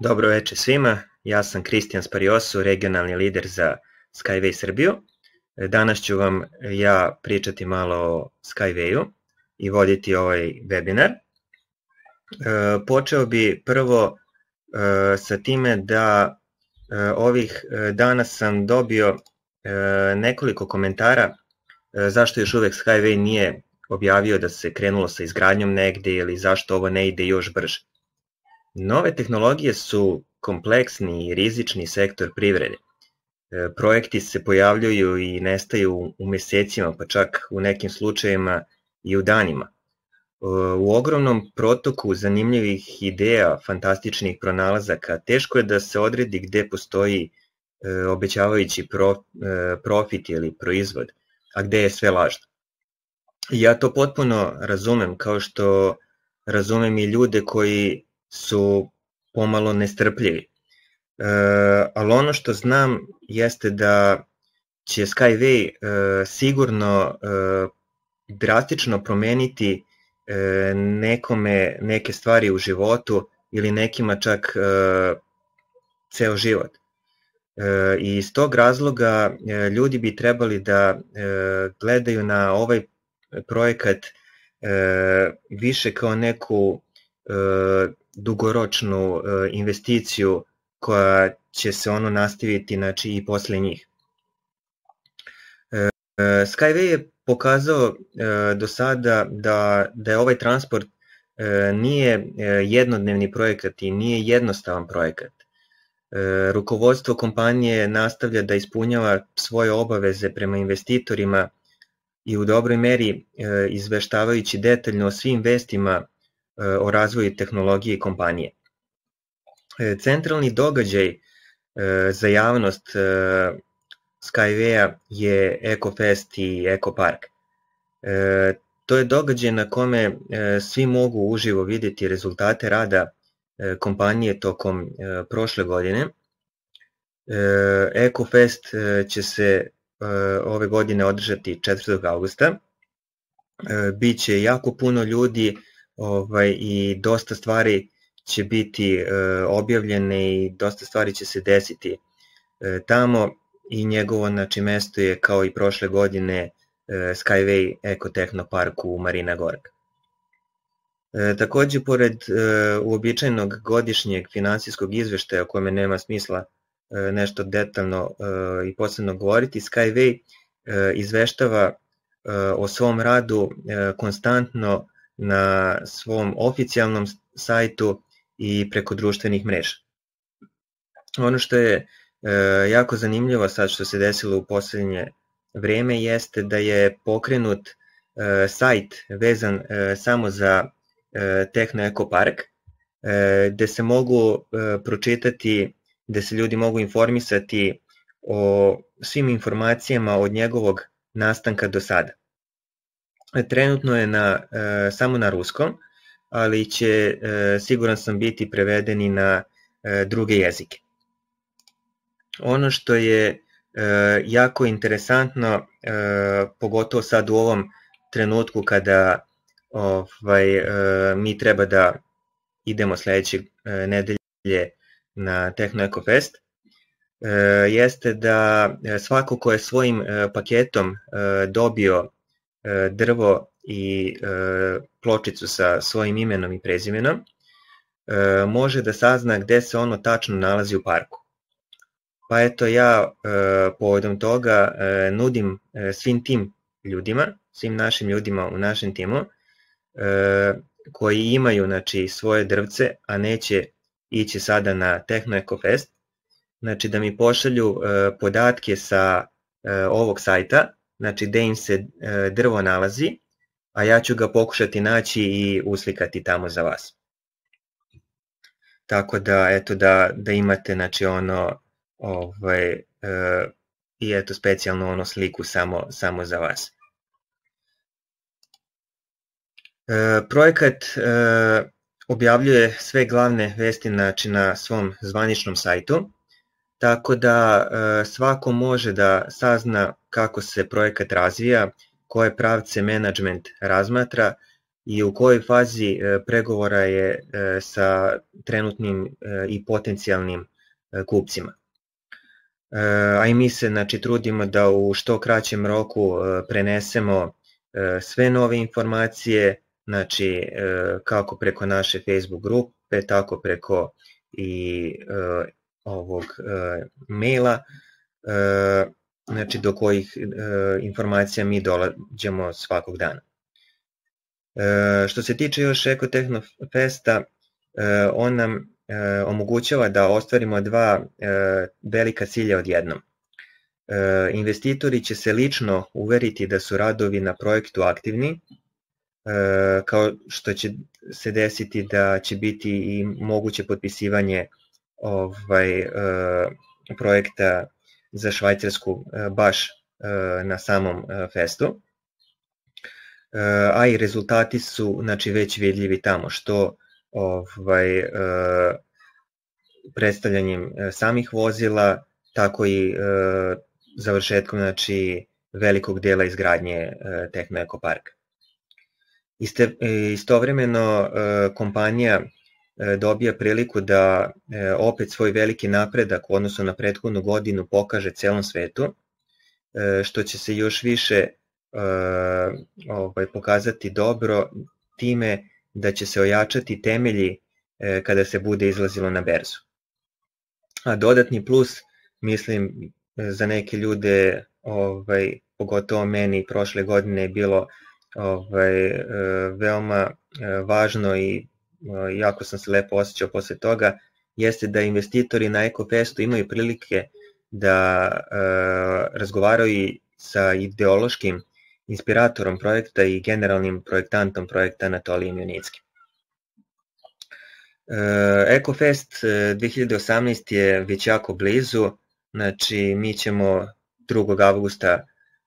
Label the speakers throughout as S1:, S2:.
S1: Dobro veče svima, ja sam Kristijan Spariosu, regionalni lider za Skyway Srbiju. Danas ću vam ja pričati malo o Skywayu i voditi ovaj webinar. E, počeo bi prvo e, sa time da e, ovih dana sam dobio nekoliko komentara zašto još uvek Skyway nije objavio da se krenulo sa izgradnjom negde ili zašto ovo ne ide još brže. Nove tehnologije su kompleksni i rizični sektor privrede. E, projekti se pojavljuju i nestaju u mesecima, pa čak u nekim slučajevima i u danima. E, u ogromnom protoku zanimljivih ideja, fantastičnih pronalazaka, teško je da se odredi gde postoji e, obećavajući profit ili proizvod, a gde je sve lažno. Ja to potpuno razumem, kao što razumem i ljude koji su pomalo nestrpljivi. E, ali ono što znam jeste da će Skyway e, sigurno e, drastično promeniti e, nekome neke stvari u životu ili nekima čak e, ceo život. E, I iz tog razloga e, ljudi bi trebali da e, gledaju na ovaj projekat e, više kao neku e, dugoročnu e, investiciju koja će se ono nastaviti znači, i posle njih. E, e, Skyway je pokazao do sada da, da je ovaj transport nije jednodnevni projekat i nije jednostavan projekat. Rukovodstvo kompanije nastavlja da ispunjava svoje obaveze prema investitorima i u dobroj meri izveštavajući detaljno o svim vestima E, o razvoju tehnologije kompanije. E, centralni događaj e, za javnost Skyway-a je EcoFest i EcoPark. To je događaj na kome svi mogu uživo videti rezultate rada kompanije tokom prošle godine. EcoFest će se ove godine održati 4. augusta. Biće jako puno ljudi, ovaj, i dosta stvari će biti e, objavljene i dosta stvari će se desiti e, tamo i njegovo znači, mesto je kao i prošle godine e, Skyway Park u Marina Gorg. E, takođe, pored e, uobičajenog godišnjeg finansijskog izveštaja o kome nema smisla e, nešto detaljno e, i posebno govoriti, Skyway e, izveštava e, o svom radu e, konstantno na svom oficijalnom sajtu i preko društvenih mreža. Ono što je e, jako zanimljivo sad što se desilo u poslednje vreme jeste da je pokrenut e, sajt vezan e, samo za e, Tehno Eko Park, e, gde se mogu e, pročitati, gde se ljudi mogu informisati o svim informacijama od njegovog nastanka do sada. Trenutno je na, e, samo na ruskom, ali će e, siguran sam biti prevedeni na e, druge jezike. Ono što je e, jako interesantno, e, pogotovo sad u ovom trenutku kada ovaj, e, mi treba da idemo sledeće e, nedelje na Techno Eco Fest, e, jeste da e, svako ko je svojim e, paketom e, dobio E, drvo i e, pločicu sa svojim imenom i prezimenom, e, može da sazna gde se ono tačno nalazi u parku. Pa eto ja povodom toga nudim svim tim ljudima, svim našim ljudima u našem timu, koji imaju znači, svoje drvce, a neće ići sada na Techno Eco Fest, znači da mi pošalju podatke sa ovog sajta, znači gde im se e, drvo nalazi, a ja ću ga pokušati naći i uslikati tamo za vas. Tako da, eto, da, da imate, znači, ono, ovaj, e, i eto, specijalno ono sliku samo, samo za vas. E, projekat e, objavljuje sve glavne vesti znači, na svom zvaničnom sajtu, tako da e, svako može da sazna kako se projekat razvija, koje pravce management razmatra i u kojoj fazi e, pregovora je e, sa trenutnim e, i potencijalnim kupcima. A i mi se znači, trudimo da u što kraćem roku prenesemo sve nove informacije, znači kako preko naše Facebook grupe, tako preko i ovog maila. E, znači do kojih e, informacija mi dolađemo svakog dana. E, što se tiče još Ekotechnofesta, e, on nam e, omogućava da ostvarimo dva e, velika cilja odjednom. E, investitori će se lično uveriti da su radovi na projektu aktivni, e, kao što će se desiti da će biti i moguće potpisivanje ovaj, e, projekta za Švajcarsku e, baš e, na samom e, festu. A i rezultati su znači, već vidljivi tamo, što ovaj, predstavljanjem samih vozila, tako i završetkom znači, velikog dela izgradnje Tehno Eko parka. Iste, istovremeno kompanija E, dobija priliku da e, opet svoj veliki napredak u odnosu na prethodnu godinu pokaže celom svetu, e, što će se još više ovaj, pokazati dobro time da će se ojačati temelji kada se bude izlazilo na berzu. A dodatni plus, mislim, za neke ljude, ovaj, pogotovo meni prošle godine je bilo ovaj, veoma važno i Ovaj, jako sam se lepo osjećao posle toga, jeste da investitori na EcoFestu imaju prilike da e, razgovaraju sa ideološkim inspiratorom projekta i generalnim projektantom projekta Anatolijem Junickim. E, EcoFest 2018 e, je već jako blizu, znači mi ćemo 2. avgusta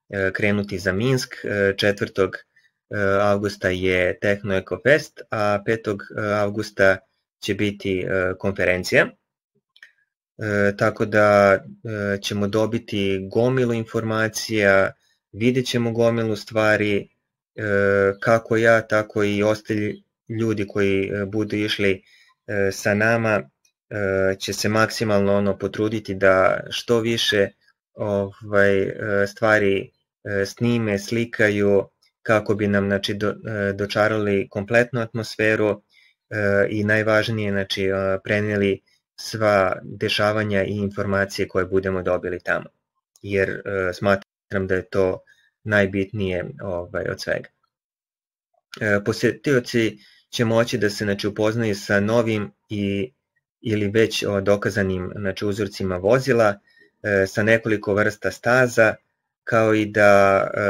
S1: e, krenuti za Minsk, 4. E, E, augusta je Techno Eco Fest, a 5. E, augusta će biti e, konferencija. Tako da ćemo dobiti gomilu informacija, vidjet ćemo gomilu stvari, kako ja, tako i ostali ljudi koji budu išli sa nama će se maksimalno ono potruditi da što više ovaj stvari snime, slikaju, kako bi nam znači, do, e, dočarali kompletnu atmosferu e, i najvažnije znači, e, prenijeli sva dešavanja i informacije koje budemo dobili tamo. Jer smatram da je to najbitnije ovaj, od svega. Posjetioci će moći da se znači, upoznaju sa novim i ili već dokazanim znači, uzorcima vozila, sa nekoliko vrsta staza, kao i da e,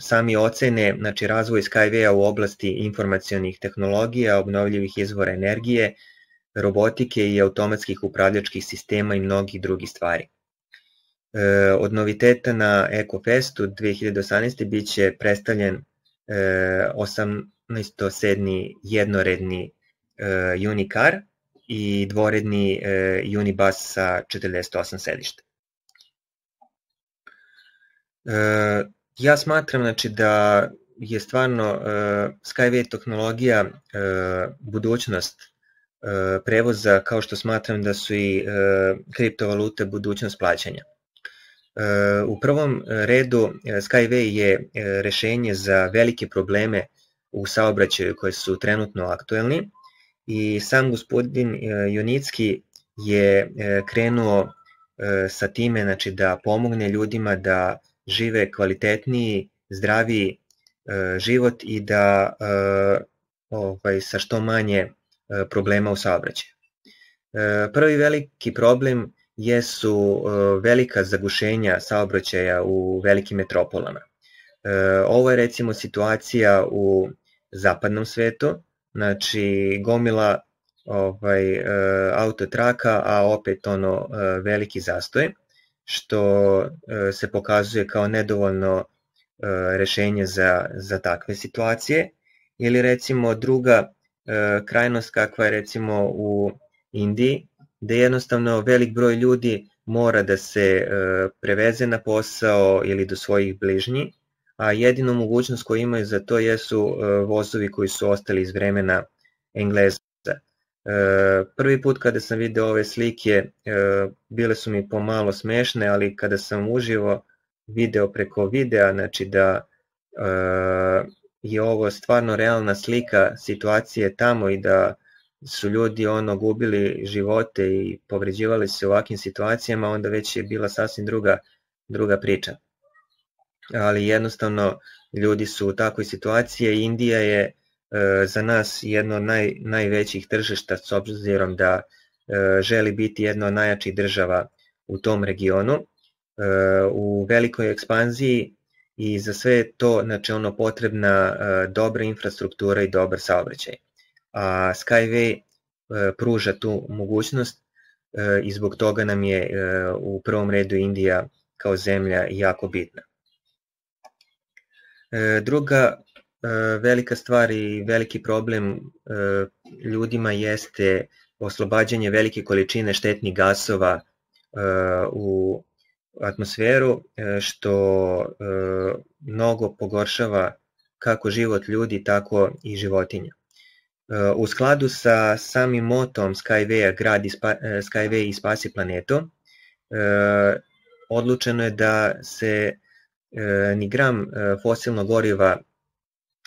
S1: sami ocene znači, razvoj Skyway-a u oblasti informacijonih tehnologija, obnovljivih izvora energije, robotike i automatskih upravljačkih sistema i mnogih drugih stvari. E, od noviteta na EcoFestu 2018. bit će predstavljen e, 18-sedni jednoredni e, Unicar i dvoredni e, Unibus sa 48 sedišta. E, ja smatram znači, da je stvarno e, Skyway tehnologija e, budućnost e, prevoza, kao što smatram da su i e, kriptovalute budućnost plaćanja. E, u prvom redu Skyway je rešenje za velike probleme u saobraćaju koje su trenutno aktuelni i sam gospodin Junicki je krenuo sa time znači, da pomogne ljudima da žive kvalitetniji, zdraviji e, život i da e, ovaj, sa što manje e, problema u saobraćaju. E, prvi veliki problem jesu e, velika zagušenja saobraćaja u velikim metropolama. E, ovo je recimo situacija u zapadnom svetu, znači gomila ovaj, e, autotraka, a opet ono e, veliki zastoj što e, se pokazuje kao nedovoljno e, rešenje za, za takve situacije. Ili recimo druga e, krajnost kakva je recimo u Indiji, gde jednostavno velik broj ljudi mora da se preveze na posao ili do svojih bližnji, a jedinu mogućnost koju imaju za to jesu vozovi koji su ostali iz vremena Engleza. E, prvi put kada sam video ove slike e, bile su mi pomalo smešne, ali kada sam uživo video preko videa, znači da e, je ovo stvarno realna slika situacije tamo i da su ljudi ono gubili živote i povređivali se u ovakvim situacijama, onda već je bila sasvim druga, druga priča. Ali jednostavno ljudi su u takvoj situaciji, Indija je E, za nas jedno od naj, najvećih tržišta s obzirom da e, želi biti jedna od najjačih država u tom regionu e, u velikoj ekspanziji i za sve to znači ono potrebna dobra infrastruktura i dobar saobraćaj. A Skyway pruža tu mogućnost i zbog toga nam je u prvom redu Indija kao zemlja jako bitna. Druga E, velika stvar i veliki problem e, ljudima jeste oslobađanje velike količine štetnih gasova e, u atmosferu, što mnogo pogoršava kako život ljudi, tako i životinja. U skladu sa samim motom Skyway-a grad Skyway i spasi planetu, odlučeno je da se ni gram fosilnog goriva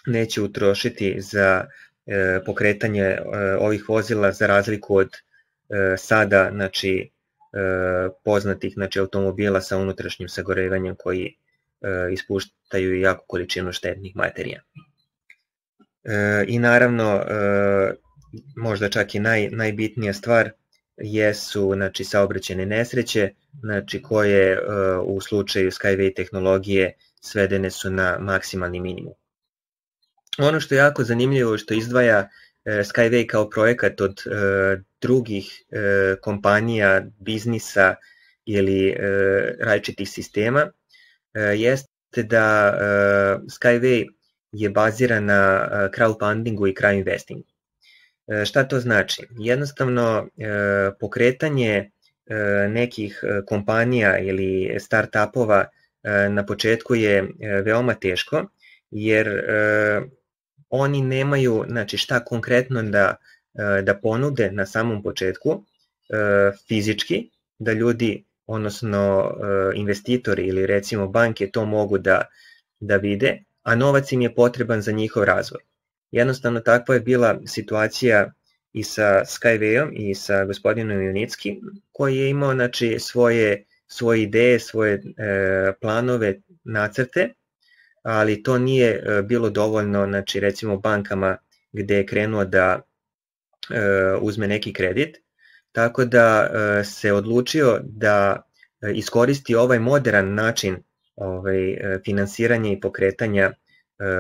S1: neće utrošiti za e, pokretanje e, ovih vozila za razliku od e, sada znači e, poznatih znači automobila sa unutrašnjim sagorevanjem koji e, ispuštaju jako količinu štetnih materija. E, I naravno e, možda čak i naj, najbitnija stvar jesu znači saobraćene nesreće, znači koje e, u slučaju Skyway tehnologije svedene su na maksimalni minimum ono što je jako zanimljivo što izdvaja e, Skyway kao projekat od e, drugih e, kompanija, biznisa ili različitih sistema jeste da Skyway je baziran na crowdfundingu i crowdinvestingu. Šta to znači? Jednostavno pokretanje nekih kompanija ili startupova na početku je veoma teško, jer oni nemaju znači, šta konkretno da, e, da ponude na samom početku e, fizički, da ljudi, odnosno e, investitori ili recimo banke to mogu da, da vide, a novac im je potreban za njihov razvoj. Jednostavno takva je bila situacija i sa Skywayom i sa gospodinom Junicki, koji je imao znači, svoje, svoje ideje, svoje e, planove, nacrte, ali to nije e, bilo dovoljno, znači recimo bankama gde je krenuo da e, uzme neki kredit, tako da e, se odlučio da iskoristi ovaj modern način ovaj, finansiranja i pokretanja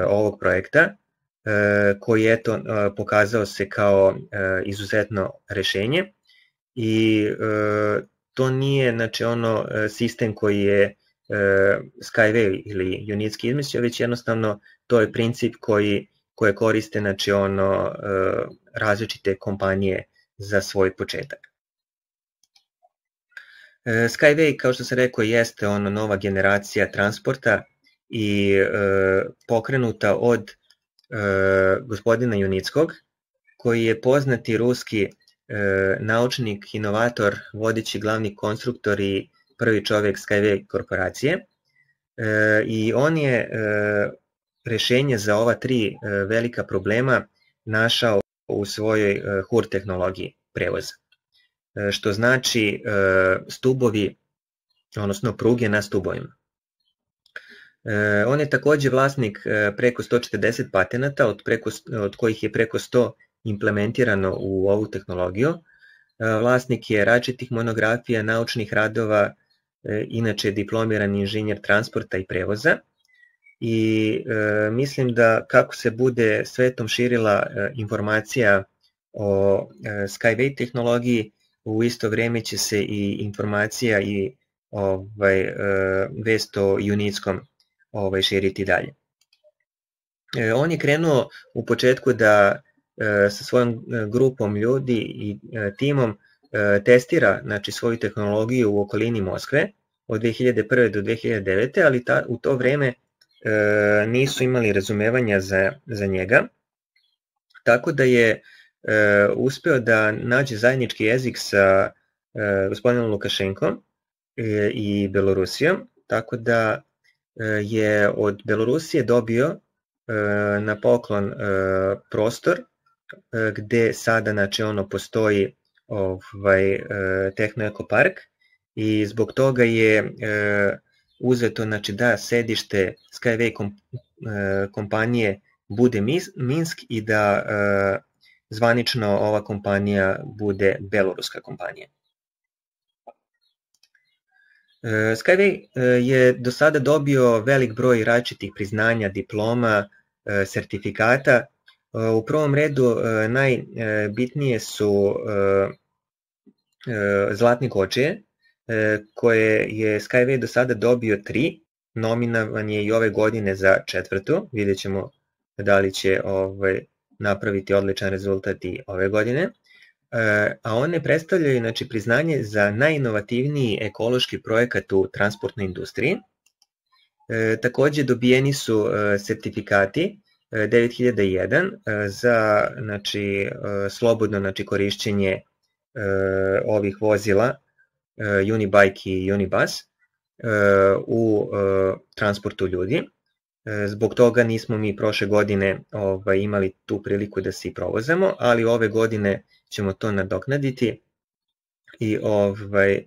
S1: ovog projekta, koji je to pokazao se kao izuzetno rešenje i to nije znači ono sistem koji je Eh, Skyway ili unitski izmislio, već jednostavno to je princip koji koje koriste znači ono eh, različite kompanije za svoj početak. Eh, Skyway, kao što sam rekao, jeste ono nova generacija transporta i e, pokrenuta od e, gospodina Junickog, koji je poznati ruski e, naučnik, inovator, vodeći glavni konstruktor i prvi čovek Skyway korporacije e, i on je e, rešenje za ova tri e, velika problema našao u svojoj e, HUR tehnologiji prevoza. E, što znači e, stubovi, odnosno pruge na stubovima. E, on je takođe vlasnik e, preko 140 patenata, od, preko, od kojih je preko 100 implementirano u ovu tehnologiju. E, vlasnik je račitih monografija, naučnih radova, E, inače je diplomirani inženjer transporta i prevoza i e, mislim da kako se bude svetom širila e, informacija o e, Skyway tehnologiji, u isto vreme će se i informacija i ovaj, e, vest o Unitskom ovaj, širiti dalje. E, on je krenuo u početku da e, sa svojom e, grupom ljudi i e, timom E, testira znači, svoju tehnologiju u okolini Moskve od 2001. do 2009. ali ta, u to vreme e, nisu imali razumevanja za, za njega, tako da je e, uspeo da nađe zajednički jezik sa e, gospodinom Lukašenkom e, i Belorusijom, tako da e, je od Belorusije dobio e, na poklon e, prostor e, gde sada znači ono postoji ovaj, eh, Tehnoeko park i zbog toga je eh, uzeto znači, da sedište Skyway komp eh, kompanije bude Minsk i da zvanično ova kompanija bude beloruska kompanija. Skyway je do sada dobio velik broj različitih priznanja, diploma, sertifikata U prvom redu e, najbitnije su e, e, Zlatni kočije, koje je Skyway do sada dobio tri, nominovan je i ove godine za četvrtu, vidjet ćemo da li će ovaj, napraviti odličan rezultat i ove godine. A one predstavljaju znači, priznanje za najinovativniji ekološki projekat u transportnoj industriji. E, takođe dobijeni su e, sertifikati 9001 e, za znači, e, slobodno znači, korišćenje e, ovih vozila Unibike i Unibus u transportu ljudi. Zbog toga nismo mi prošle godine ovaj, imali tu priliku da se i provozamo, ali ove godine ćemo to nadoknaditi i ovaj, eh,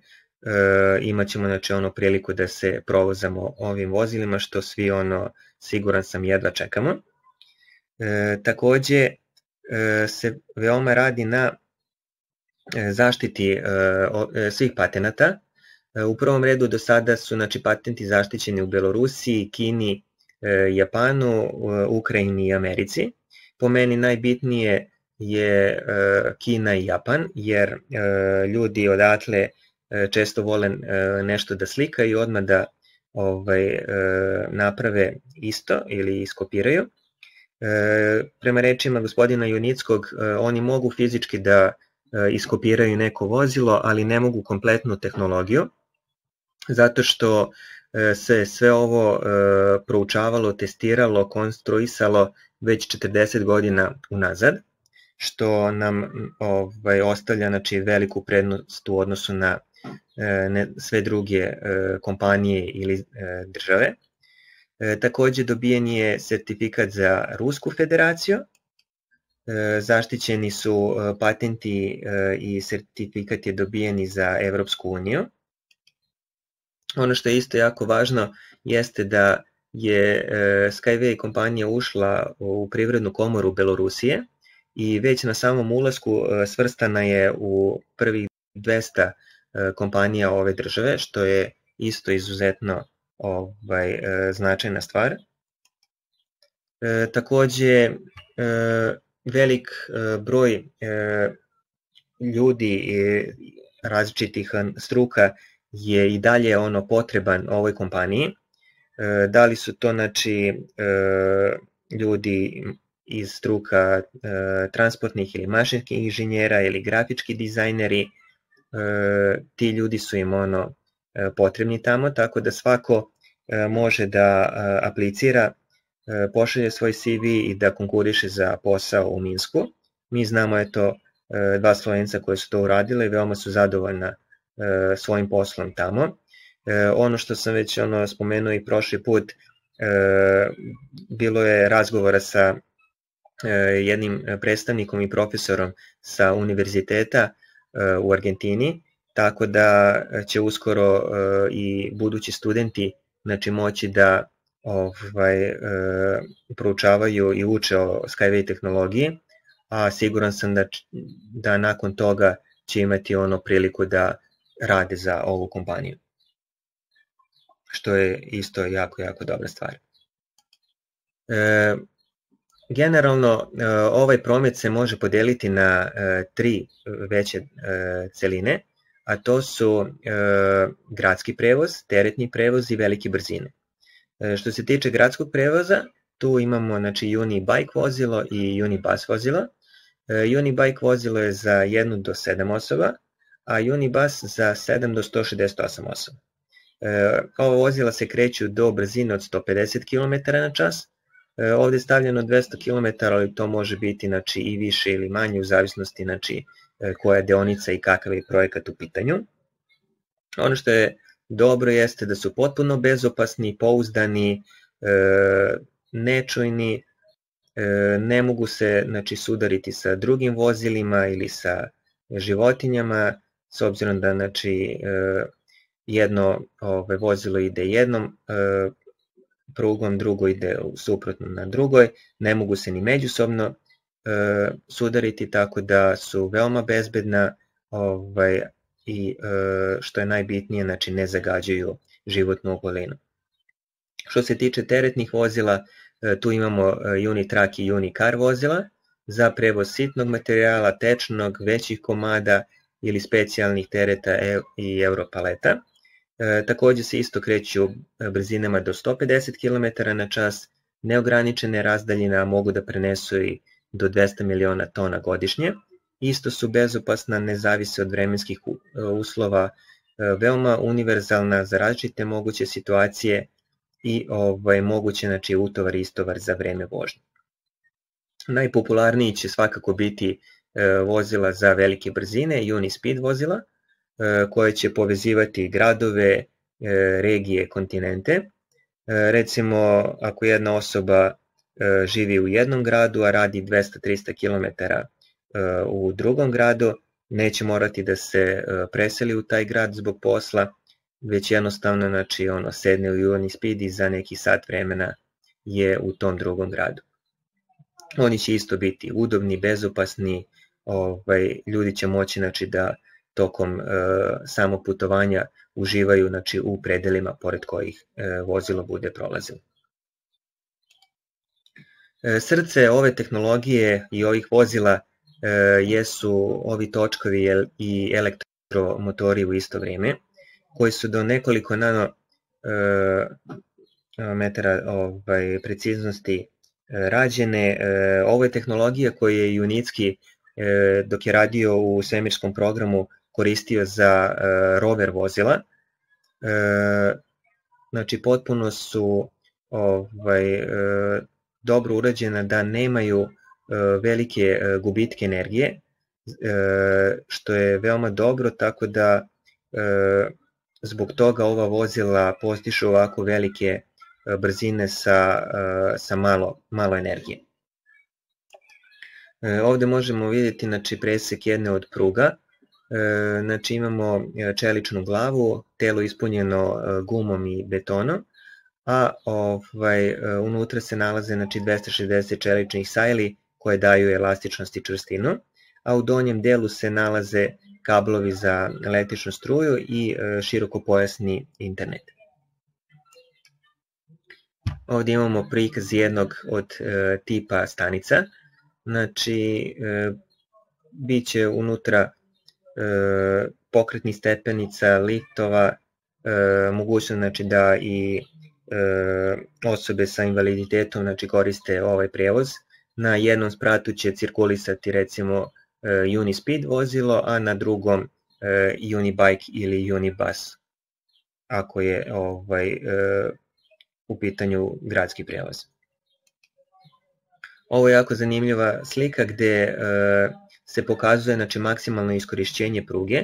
S1: imat ćemo znači, ono priliku da se provozamo ovim vozilima, što svi ono, siguran sam jedva čekamo. E, takođe e, se veoma radi na e, zaštiti e, o, e, svih patenata. E, u prvom redu do sada su znači, patenti zaštićeni u Belorusiji, Kini, e, Japanu, Ukrajini i Americi. Po meni najbitnije je e, Kina i Japan, jer ljudi odatle često vole nešto da slikaju i odmah da ovaj, naprave isto ili iskopiraju. E, prema rečima gospodina Junickog, e, oni mogu fizički da e, iskopiraju neko vozilo, ali ne mogu kompletnu tehnologiju, zato što e, se sve ovo e, proučavalo, testiralo, konstruisalo već 40 godina unazad, što nam ovaj, ostavlja znači, veliku prednost u odnosu na e, ne, sve druge e, kompanije ili e, države. E, takođe dobijen je sertifikat za Rusku federaciju, e, zaštićeni su e, patenti i sertifikat je dobijeni za Evropsku uniju. Ono što je isto jako važno jeste da je Skyway kompanija ušla u privrednu komoru Belorusije i već na samom ulasku svrstana je u prvih 200 kompanija ove države, što je isto izuzetno ovaj, e, značajna stvar. E, takođe, e, velik e, broj e, ljudi e, različitih struka je i dalje ono potreban ovoj kompaniji. E, da li su to znači e, ljudi iz struka e, transportnih ili mašinskih inženjera ili grafički dizajneri, e, ti ljudi su im ono E, potrebni tamo, tako da svako e, može da e, aplicira, pošalje svoj CV i da konkuriše za posao u Minsku. Mi znamo je to dva slovenca koje su to uradile i veoma su zadovoljna svojim poslom tamo. Ono što sam već ono spomenuo i prošli put, bilo je razgovora sa jednim predstavnikom i profesorom sa univerziteta u Argentini tako da e, će uskoro e, i budući studenti znači moći da ovaj, e, proučavaju i uče o Skyway tehnologiji, a siguran sam da, da nakon toga će imati ono priliku da rade za ovu kompaniju. Što je isto jako, jako dobra stvar. E, generalno, ovaj promet se može podeliti na tri veće celine – a to su e, gradski prevoz, teretni prevoz i velike brzine. E, što se tiče gradskog prevoza, tu imamo znači, uni bike vozilo i uni bus vozilo. E, bike vozilo je za 1 do 7 osoba, a uni bus za 7 do 168 osoba. E, ova vozila se kreću do brzine od 150 km na čas, e, ovde je stavljeno 200 km, ali to može biti znači, i više ili manje u zavisnosti znači, E, koja je deonica i kakav je projekat u pitanju. Ono što je dobro jeste da su potpuno bezopasni, pouzdani, e, nečojni, e, ne mogu se znači, sudariti sa drugim vozilima ili sa životinjama, s obzirom da znači, jedno ove, vozilo ide jednom prugom, drugo ide suprotno na drugoj, ne mogu se ni međusobno E, sudariti tako da su veoma bezbedna ovaj, i e, što je najbitnije, znači ne zagađaju životnu okolinu. Što se tiče teretnih vozila, e, tu imamo Unitrak i Unicar vozila za prevoz sitnog materijala, tečnog, većih komada ili specijalnih tereta i europaleta. takođe se isto kreću brzinama do 150 km na čas, neograničene razdaljine, a mogu da prenesu i do 200 miliona tona godišnje. Isto su bezopasna, ne zavise od vremenskih e, uslova, e, veoma univerzalna za različite moguće situacije i ovaj, moguće znači, utovar i istovar za vreme vožnje. Najpopularniji će svakako biti e, vozila za velike brzine, speed vozila, koje će povezivati gradove, regije, kontinente. recimo, ako jedna osoba E, živi u jednom gradu, a radi 200-300 km e, u drugom gradu, neće morati da se e, preseli u taj grad zbog posla, već jednostavno znači, ono, sedne u jularni speed i za neki sat vremena je u tom drugom gradu. Oni će isto biti udobni, bezopasni, ovaj, ljudi će moći znači, da tokom e, samoputovanja uživaju znači, u predelima pored kojih e, vozilo bude prolazilo. E, srce ove tehnologije i ovih vozila e, jesu ovi točkovi i elektromotori u isto vrijeme, koji su do nekoliko nano e, metara ovaj, preciznosti rađene. Ovo je tehnologija koju je Junicki dok je radio u svemirskom programu koristio za rover vozila. Znači potpuno su ovaj, dobro urađena da nemaju e, velike e, gubitke energije, e, što je veoma dobro, tako da zbog toga ova vozila postišu ovako velike brzine sa, sa malo, malo energije. Ovde možemo vidjeti znači, presek jedne od pruga, znači imamo čeličnu glavu, telo ispunjeno gumom i betonom, a ovaj, e, unutra se nalaze znači, 260 čeličnih sajli koje daju elastičnost i čvrstinu, a u donjem delu se nalaze kablovi za električnu struju i e, širokopojasni internet. Ovde imamo prikaz jednog od e, tipa stanica. Znači, bit će unutra pokretni stepenica, liftova, mogućnost znači, da i E, osobe sa invaliditetom znači koriste ovaj prevoz. Na jednom spratu će cirkulisati recimo e, Unispeed vozilo, a na drugom e, Unibike ili Unibus ako je ovaj u pitanju gradski prevoz. Ovo je jako zanimljiva slika gde se pokazuje znači maksimalno iskorišćenje pruge.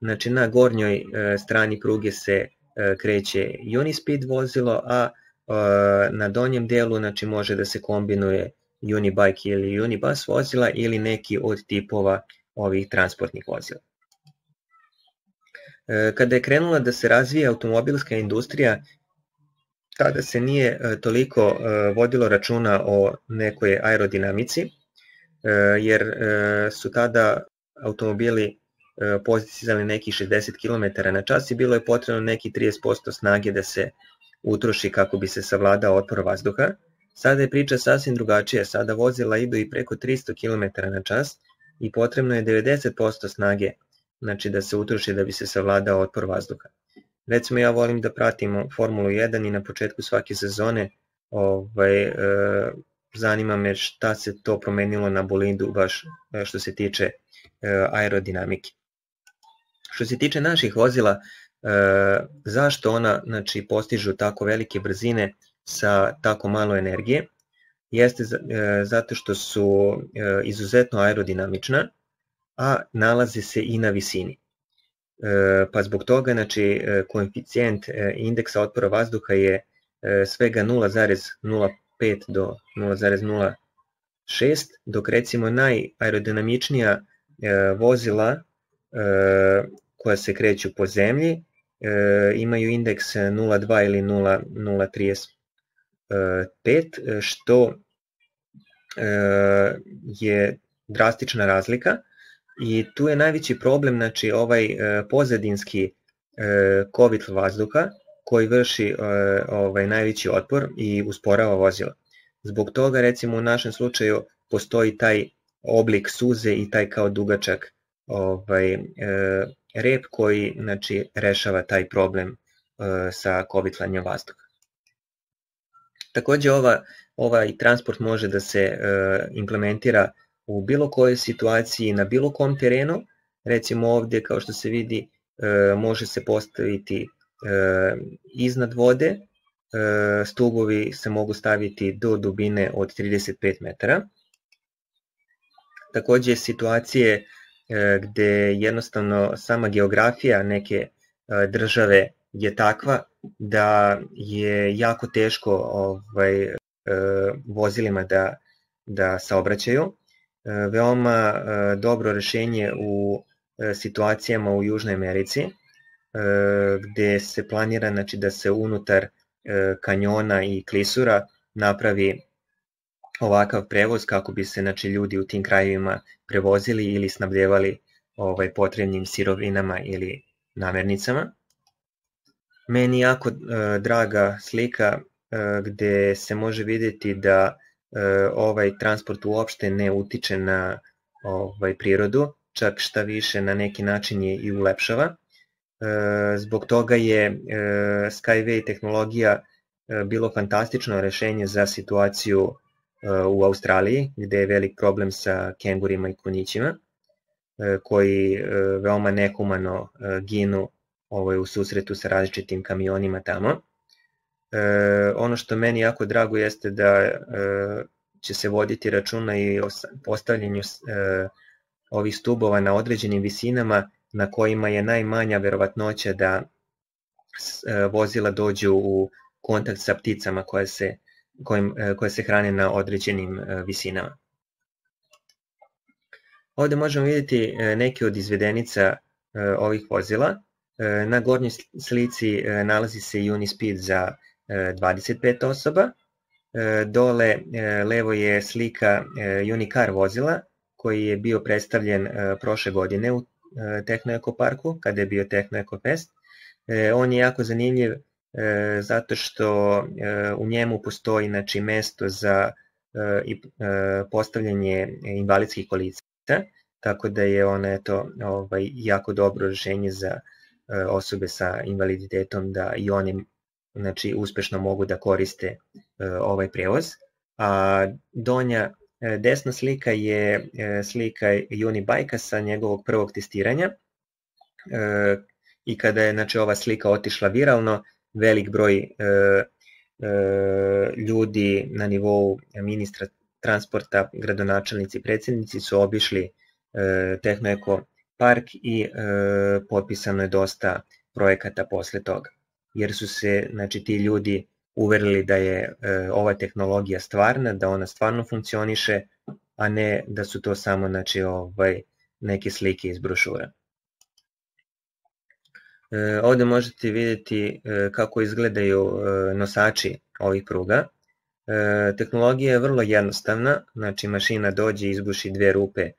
S1: Znači na gornjoj strani pruge se E, kreće Unispeed vozilo, a e, na donjem delu znači, može da se kombinuje Unibike ili Unibus vozila ili neki od tipova ovih transportnih vozila. E, kada je krenula da se razvija automobilska industrija, tada se nije toliko vodilo računa o nekoj aerodinamici, jer su tada automobili E, postizali neki 60 km na čas i bilo je potrebno neki 30% snage da se utroši kako bi se savladao otpor vazduha. Sada je priča sasvim drugačija, sada vozila idu i preko 300 km na čas i potrebno je 90% snage znači da se utroši da bi se savladao otpor vazduha. Recimo ja volim da pratim Formulu 1 i na početku svake sezone ovaj, e, zanima me šta se to promenilo na bolidu baš e, što se tiče e, aerodinamike. Što se tiče naših vozila, e, zašto ona znači, postižu tako velike brzine sa tako malo energije? Jeste e, zato što su e, izuzetno aerodinamična, a nalaze se i na visini. Pa zbog toga znači, koeficijent indeksa otpora vazduha je svega 0,05 do 0,06, dok recimo najaerodinamičnija vozila koja se kreću po zemlji e, imaju indeks 0,2 e, ili 0,035 e, što e, je drastična razlika i tu je najveći problem znači ovaj e, pozadinski e, kovitl vazduha koji vrši e, ovaj najveći otpor i usporava vozila. Zbog toga recimo u našem slučaju postoji taj oblik suze i taj kao dugačak ovaj e, rep koji znači, rešava taj problem e, sa kovitlanjem vazduha. Takođe ova, ovaj transport može da se e, implementira u bilo kojoj situaciji na bilo kom terenu, recimo ovde kao što se vidi e, može se postaviti iznad vode, stubovi se mogu staviti do dubine od 35 metara. Takođe situacije E, gde jednostavno sama geografija neke e, države je takva da je jako teško ovaj, e, vozilima da, da saobraćaju. Veoma dobro rešenje u situacijama u Južnoj Americi, gde se planira znači, da se unutar kanjona i klisura napravi ovakav prevoz kako bi se znači, ljudi u tim krajevima prevozili ili snabdevali ovaj, potrebnim sirovinama ili namernicama. Meni jako e, draga slika e, gde se može videti da e, ovaj transport uopšte ne utiče na ovaj prirodu, čak šta više na neki način je i ulepšava. E, zbog toga je e, Skyway tehnologija e, bilo fantastično rešenje za situaciju Eh, u Australiji, gde je velik problem sa kengurima i kunićima, eh, koji eh, veoma nehumano ginu ovaj, u susretu sa različitim kamionima tamo. E, ono što meni jako drago jeste da e, će se voditi računa i o postavljanju e, ovih stubova na određenim visinama na kojima je najmanja verovatnoća da e, vozila dođu u kontakt sa pticama koje se kojim, e, koje se hrane na određenim e, visinama. Ovde možemo vidjeti e, neke od izvedenica ovih vozila. Na gornjoj slici nalazi se Unispeed za 25 osoba. Dole levo je slika Unicar vozila koji je bio predstavljen prošle godine u Techno Eco parku kada je bio Techno Eco Fest. On je jako zanimljiv e, zato što e, u njemu postoji znači, mesto za e, i, e, postavljanje invalidskih kolica, tako da je ona eto, ovaj, jako dobro rešenje za e, osobe sa invaliditetom da i oni znači, uspešno mogu da koriste e, ovaj prevoz. A donja e, desna slika je e, slika Unibajka sa njegovog prvog testiranja e, i kada je znači, ova slika otišla viralno, velik broj e, e, ljudi na nivou ministra transporta, gradonačelnici i predsednici su obišli e, Tehnoeko park i e, potpisano je dosta projekata posle toga. Jer su se znači, ti ljudi uverili da je e, ova tehnologija stvarna, da ona stvarno funkcioniše, a ne da su to samo znači, ovaj, neke slike iz brošura. E, ovde možete vidjeti e, kako izgledaju e, nosači ovih pruga. Tehnologija je vrlo jednostavna, znači mašina dođe i izbuši dve rupe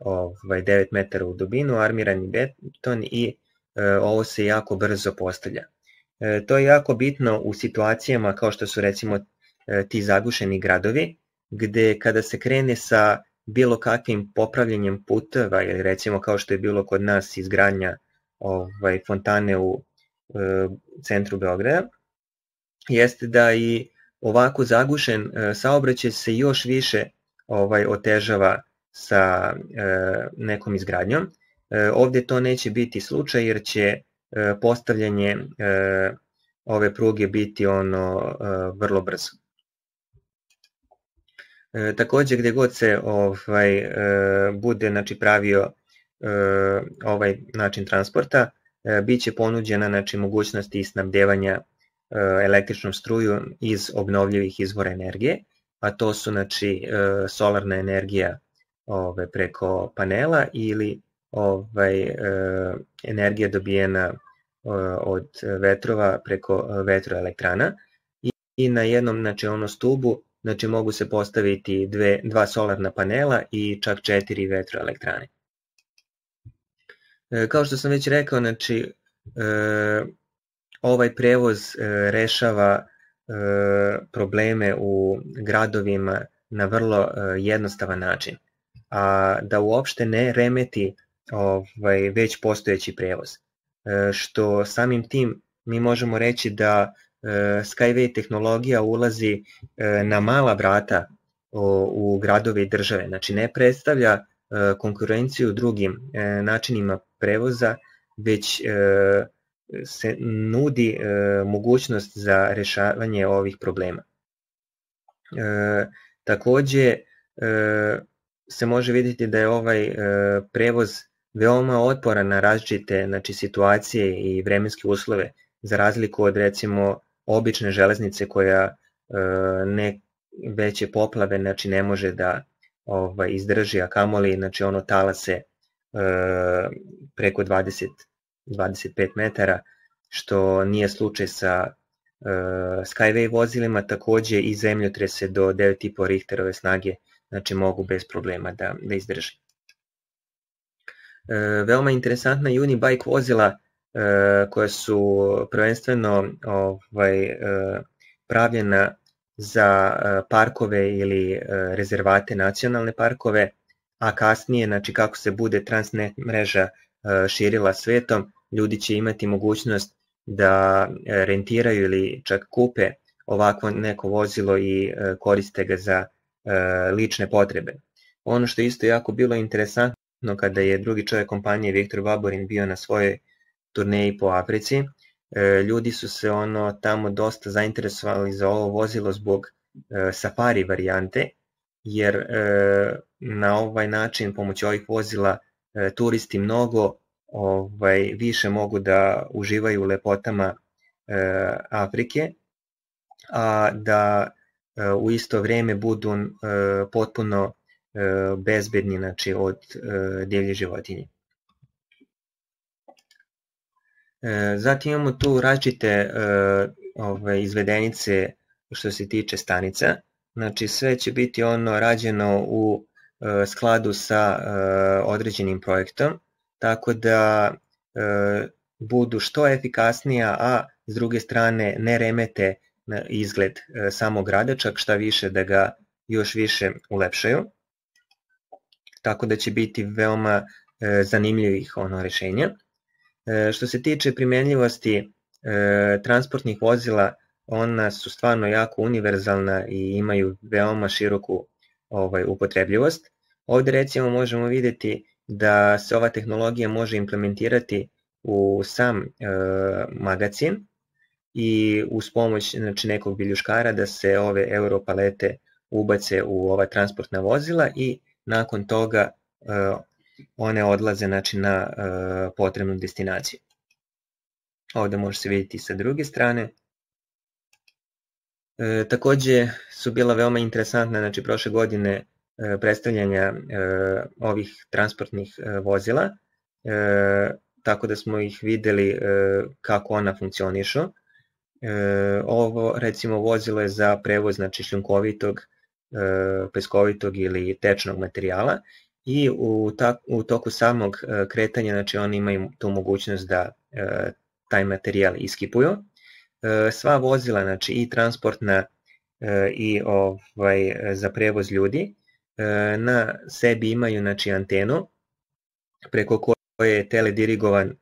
S1: ovaj, 9 metara u dubinu, armirani beton i ovo se jako brzo postavlja. To je jako bitno u situacijama kao što su recimo ti zagušeni gradovi, gde kada se krene sa bilo kakvim popravljanjem puteva, ili recimo kao što je bilo kod nas izgradnja ovaj, fontane u e, centru Beograda, jeste da i ovako zagušen e, saobraćaj se još više ovaj otežava sa e, nekom izgradnjom. E, ovde to neće biti slučaj jer će e, postavljanje e, ove pruge biti ono e, vrlo brzo. E, takođe gde god se ovaj e, bude znači pravio E, ovaj način transporta, e, biće ponuđena znači, mogućnost isnabdevanja snabdevanja e, električnom struju iz obnovljivih izvora energije, a to su znači, solarna energija ovaj, preko panela ili ovaj, energija dobijena od vetrova preko vetroelektrana i, i na jednom znači, ono stubu znači, mogu se postaviti dve, dva solarna panela i čak četiri vetroelektrane. E, kao što sam već rekao, znači, e, ovaj prevoz e, rešava probleme u gradovima na vrlo jednostavan način, a da uopšte ne remeti ovaj, već postojeći prevoz. Što samim tim mi možemo reći da Skyway tehnologija ulazi na mala vrata u gradove i države, znači ne predstavlja E, konkurenciju drugim e, načinima prevoza, već e, se nudi mogućnost za rešavanje ovih problema. Takođe, se može videti da je ovaj prevoz veoma otporan na različite znači, situacije i vremenske uslove, za razliku od recimo obične železnice koja ne veće poplave znači, ne može da ovaj, izdrži, a kamoli, znači ono talase e, preko 20, 25 metara, što nije slučaj sa e, Skyway vozilima, takođe i zemljotrese do 9,5 Richterove snage, znači mogu bez problema da, da izdrži. E, veoma interesantna unibike vozila e, koja su prvenstveno ovaj, e, pravljena za e, parkove ili e, rezervate nacionalne parkove, a kasnije, znači kako se bude transnet mreža e, širila svetom, ljudi će imati mogućnost da rentiraju ili čak kupe ovako neko vozilo i koriste ga za lične potrebe. Ono što je isto jako bilo interesantno kada je drugi čovjek kompanije Viktor Vaborin bio na svojoj turneji po Africi, e, ljudi su se ono tamo dosta zainteresovali za ovo vozilo zbog e, safari varijante, jer e, na ovaj način pomoću ovih vozila e, turisti mnogo ovaj, više mogu da uživaju u lepotama e, Afrike, a da e, u isto vrijeme budu e, potpuno e, bezbedni znači, od e, divlje životinje. E, zatim imamo tu različite e, ove, izvedenice što se tiče stanica. Znači sve će biti ono rađeno u e, skladu sa određenim projektom, tako da budu što efikasnija, a s druge strane ne remete izgled samog rada, čak šta više da ga još više ulepšaju. Tako da će biti veoma zanimljivih ono rešenja. E, što se tiče primenljivosti e, transportnih vozila, ona su stvarno jako univerzalna i imaju veoma široku ovaj, upotrebljivost. Ovde recimo možemo videti da se ova tehnologija može implementirati u sam e, magacin i uz pomoć znači, nekog biljuškara da se ove europalete ubace u ova transportna vozila i nakon toga e, one odlaze znači, na e, potrebnu destinaciju. Ovde može se vidjeti sa druge strane. E, takođe su bila veoma interesantna znači, prošle godine e, predstavljanja e, ovih transportnih e, vozila, e, tako da smo ih videli e, kako ona funkcionišu. E, ovo recimo vozilo je za prevoz znači, šljunkovitog, e, peskovitog ili tečnog materijala i u, ta, u toku samog e, kretanja znači oni imaju tu mogućnost da e, taj materijal iskipuju. E, sva vozila, znači i transportna i ovaj, za prevoz ljudi, na sebi imaju znači, antenu preko koje je teledirigovano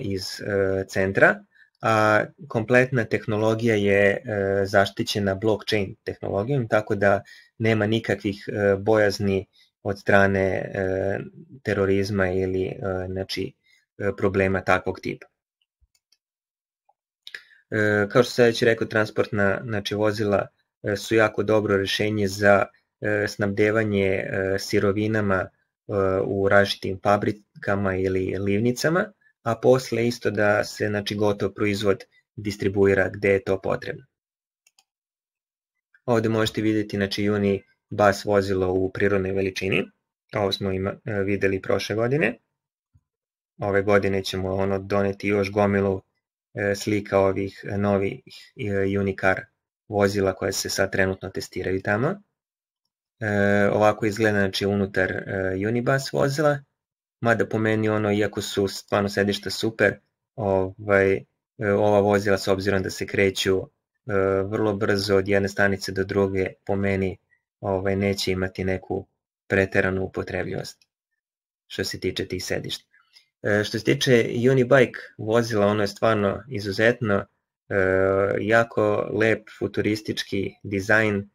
S1: iz e, centra, a kompletna tehnologija je e, zaštićena blockchain tehnologijom, tako da nema nikakvih e, bojazni od strane e, terorizma ili e, znači, e, problema takvog tipa. E, kao što sam već rekao, transportna znači, vozila e, su jako dobro rešenje za e, snabdevanje e, sirovinama e, u različitim fabrikama ili livnicama, a posle isto da se znači, gotov proizvod distribuira gde je to potrebno. Ovde možete videti znači, juni bas vozilo u prirodnoj veličini. Ovo smo ima, e, videli prošle godine. Ove godine ćemo ono doneti još gomilu e, slika ovih novih e, Unicar vozila koja se sad trenutno testiraju tamo. E, ovako izgleda znači, unutar e, Unibus vozila, mada po meni ono, iako su stvarno sedišta super, ovaj, e, ova vozila s obzirom da se kreću e, vrlo brzo od jedne stanice do druge, po meni ovaj, neće imati neku preteranu upotrebljivost što se tiče tih sedišta. E, što se tiče Unibike vozila, ono je stvarno izuzetno, e, jako lep futuristički dizajn, e,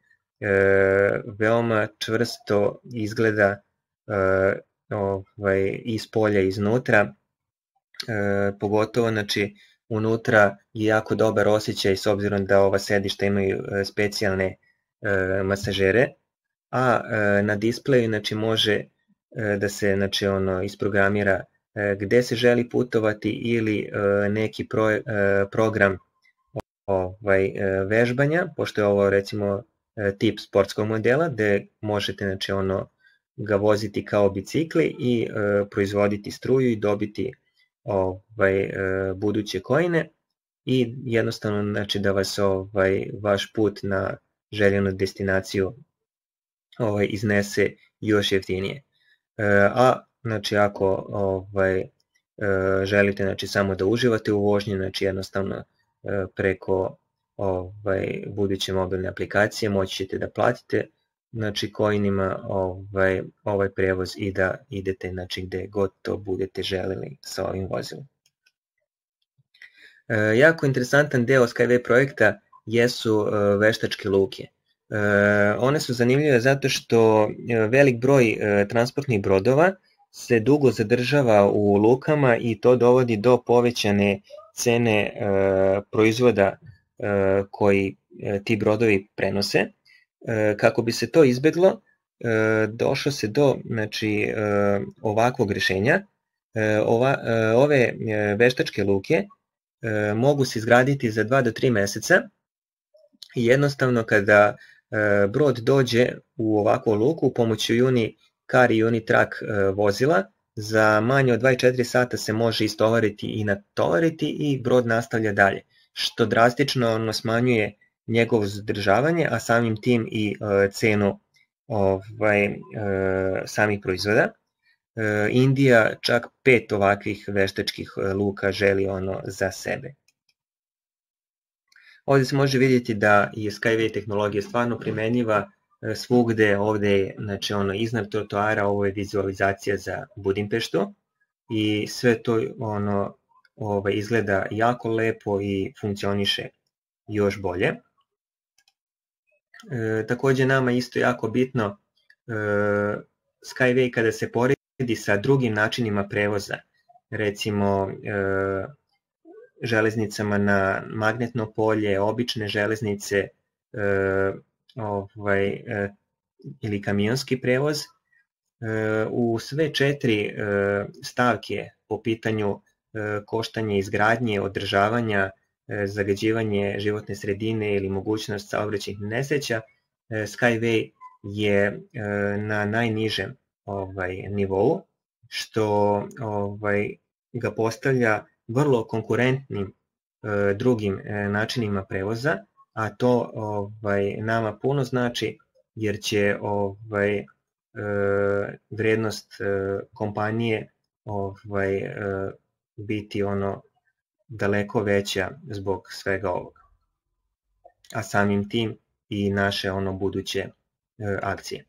S1: veoma čvrsto izgleda e, ovaj, iz polja iznutra, e, pogotovo znači, unutra je jako dobar osjećaj s obzirom da ova sedišta imaju e, specijalne e, masažere, a e, na displeju znači, može e, da se znači, ono, isprogramira e, gde se želi putovati ili e, neki pro, e, program ovaj, e, vežbanja, pošto je ovo recimo e, tip sportskog modela gde možete znači, ono, ga voziti kao bicikli i e, proizvoditi struju i dobiti ovaj, e, buduće kojine i jednostavno znači da vas ovaj vaš put na željenu destinaciju ovaj, iznese još jeftinije. E, a znači ako ovaj, e, želite znači, samo da uživate u vožnji, znači jednostavno e, preko ovaj, buduće mobilne aplikacije moći ćete da platite znači coinima ovaj, ovaj prevoz i da idete znači, gde god to budete želeli sa ovim vozilom. E, jako interesantan deo Skyway projekta jesu e, veštačke luke. E, one su zanimljive zato što e, velik broj transportnih brodova se dugo zadržava u lukama i to dovodi do povećane cene proizvoda koji ti brodovi prenose. Kako bi se to izbeglo, došlo se do znači, ovakvog rešenja. Ova, ove veštačke luke mogu se izgraditi za 2 do 3 meseca I jednostavno kada e, brod dođe u ovakvu luku pomoću juni kar i juni trak e, vozila, za manje od 24 sata se može istovariti i natovariti i brod nastavlja dalje, što drastično ono smanjuje njegovo zadržavanje, a samim tim i e, cenu ovaj, samih proizvoda. Indija čak pet ovakvih veštačkih luka želi ono za sebe. Ovde se može vidjeti da je Skyway tehnologija stvarno primenjiva e, svugde, ovde je znači, ono, iznad trotoara, ovo je vizualizacija za Budimpeštu i sve to ono, ovaj, izgleda jako lepo i funkcioniše još bolje. E, takođe nama isto jako bitno e, Skyway kada se poredi sa drugim načinima prevoza, recimo e, železnicama na magnetno polje, obične železnice e, ovaj, e, ili kamionski prevoz. E, u sve četiri e, stavke po pitanju e, koštanje izgradnje, održavanja, e, zagađivanje životne sredine ili mogućnost saobraćajnih neseća, e, Skyway je e, na najnižem ovaj nivou što ovaj ga postavlja vrlo konkurentnim e, drugim e, načinima prevoza, a to ovaj, nama puno znači jer će ovaj, e, vrednost e, kompanije ovaj, e, biti ono daleko veća zbog svega ovoga. A samim tim i naše ono buduće e, akcije.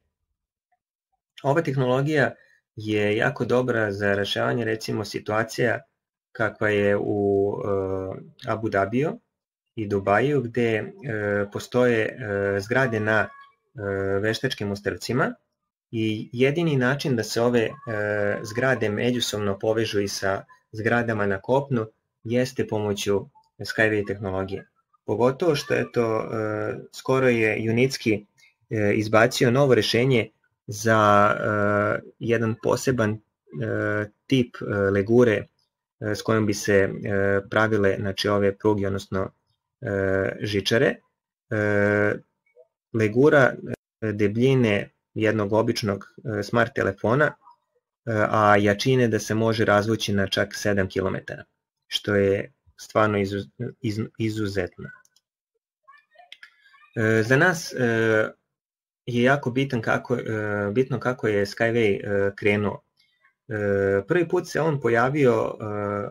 S1: Ova tehnologija je jako dobra za rešavanje recimo situacija kakva je u e, Abu Dhabiju i Dubaju gde e, postoje e, zgrade na veštačkim ostrvcima i jedini način da se ove zgrade međusobno povežu i sa zgradama na kopnu jeste pomoću Skyway tehnologije. Pogotovo što je to skoro je Unitski izbacio novo rešenje za jedan poseban tip legure E, s kojom bi se e, pravile znači, ove pruge, odnosno e, žičare. Legura debljine jednog običnog smart telefona, a jačine da se može razvući na čak 7 km, što je stvarno izuzetno. Za nas je jako bitan kako, bitno kako je Skyway krenuo E, prvi put se on pojavio e,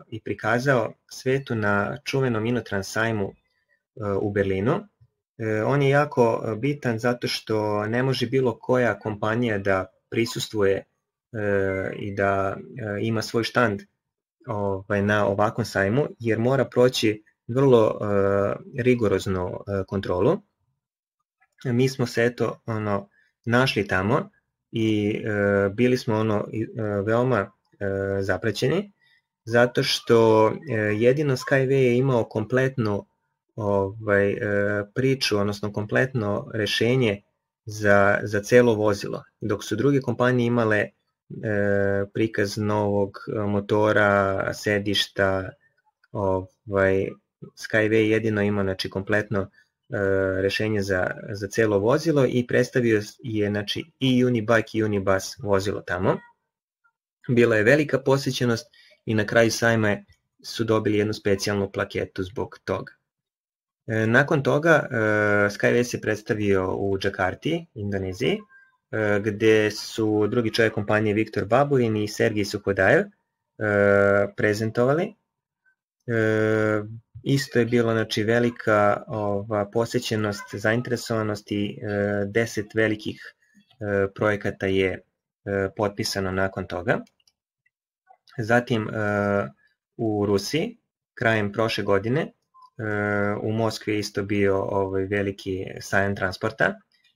S1: i prikazao svetu na čuvenom inotran sajmu e, u Berlinu. On je jako bitan zato što ne može bilo koja kompanija da prisustuje i da ima svoj štand ovaj, na ovakvom sajmu, jer mora proći vrlo rigoroznu kontrolu. Mi smo se eto ono, našli tamo i e, bili smo ono e, veoma e, zaprećeni zato što e, jedino Skyway je imao kompletnu ovaj, e, priču, odnosno kompletno rešenje za, za celo vozilo, dok su druge kompanije imale e, prikaz novog motora, sedišta, ovaj, Skyway jedino ima znači, kompletno E, rešenje za, za celo vozilo i predstavio je znači, i Unibike i Unibus vozilo tamo. Bila je velika posjećenost i na kraju sajma su dobili jednu specijalnu plaketu zbog toga. E, nakon toga e, Skyway se predstavio u Džakarti, Indoneziji, gde su drugi čovjek kompanije Viktor Babuin i Sergij Sukodajev prezentovali. Isto je bilo znači, velika ova, posjećenost, zainteresovanost i e, deset velikih e, projekata je e, potpisano nakon toga. Zatim e, u Rusiji, krajem prošle godine, e, u Moskvi je isto bio ovaj veliki sajam transporta.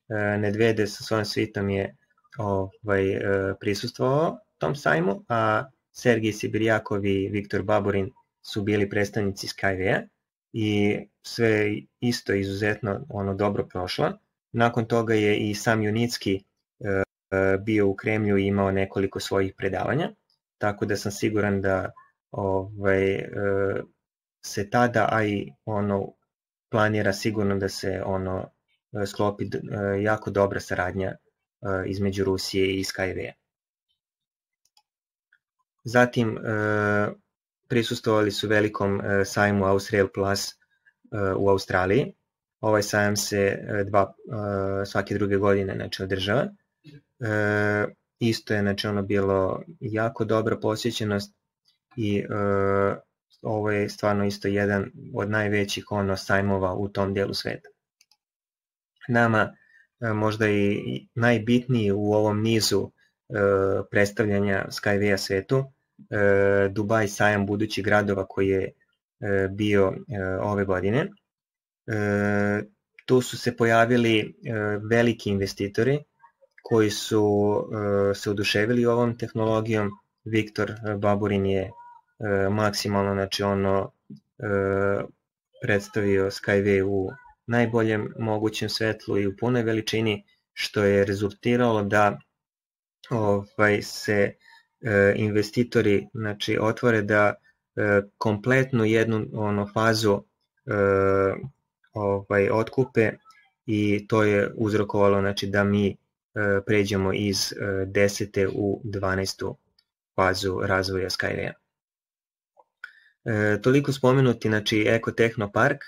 S1: E, Nedvede sa svojom svitom je ovaj, e, prisustvovao tom sajmu, a Sergij Sibirjakov i Viktor Baburin su bili predstavnici Skyway-a i sve isto izuzetno ono dobro prošlo. Nakon toga je i sam Junicki e, bio u Kremlju i imao nekoliko svojih predavanja, tako da sam siguran da ovaj, e, se tada, a i ono, planira sigurno da se ono sklopi e, jako dobra saradnja između Rusije i Skyway-a. Zatim, prisustovali su velikom e, sajmu Austrail Plus e, u Australiji. Ovaj sajam se e, dva, svake druge godine znači, održava. Isto je znači, ono bilo jako dobra posjećenost i ovo je stvarno isto jedan od najvećih ono sajmova u tom dijelu sveta. Nama možda i najbitniji u ovom nizu predstavljanja Skyway svetu e, Dubai sajam budućih gradova koji je e, bio e, ove godine. E, tu su se pojavili e, veliki investitori koji su e, se oduševili ovom tehnologijom. Viktor Baburin je e, maksimalno znači ono e, predstavio Skyway u najboljem mogućem svetlu i u punoj veličini što je rezultiralo da ovaj se E, investitori znači otvore da e, kompletnu jednu ono fazu e, ovaj otkupe i to je uzrokovalo znači da mi pređemo iz 10. u 12. fazu razvoja Skyrena. E, toliko spomenuti znači, park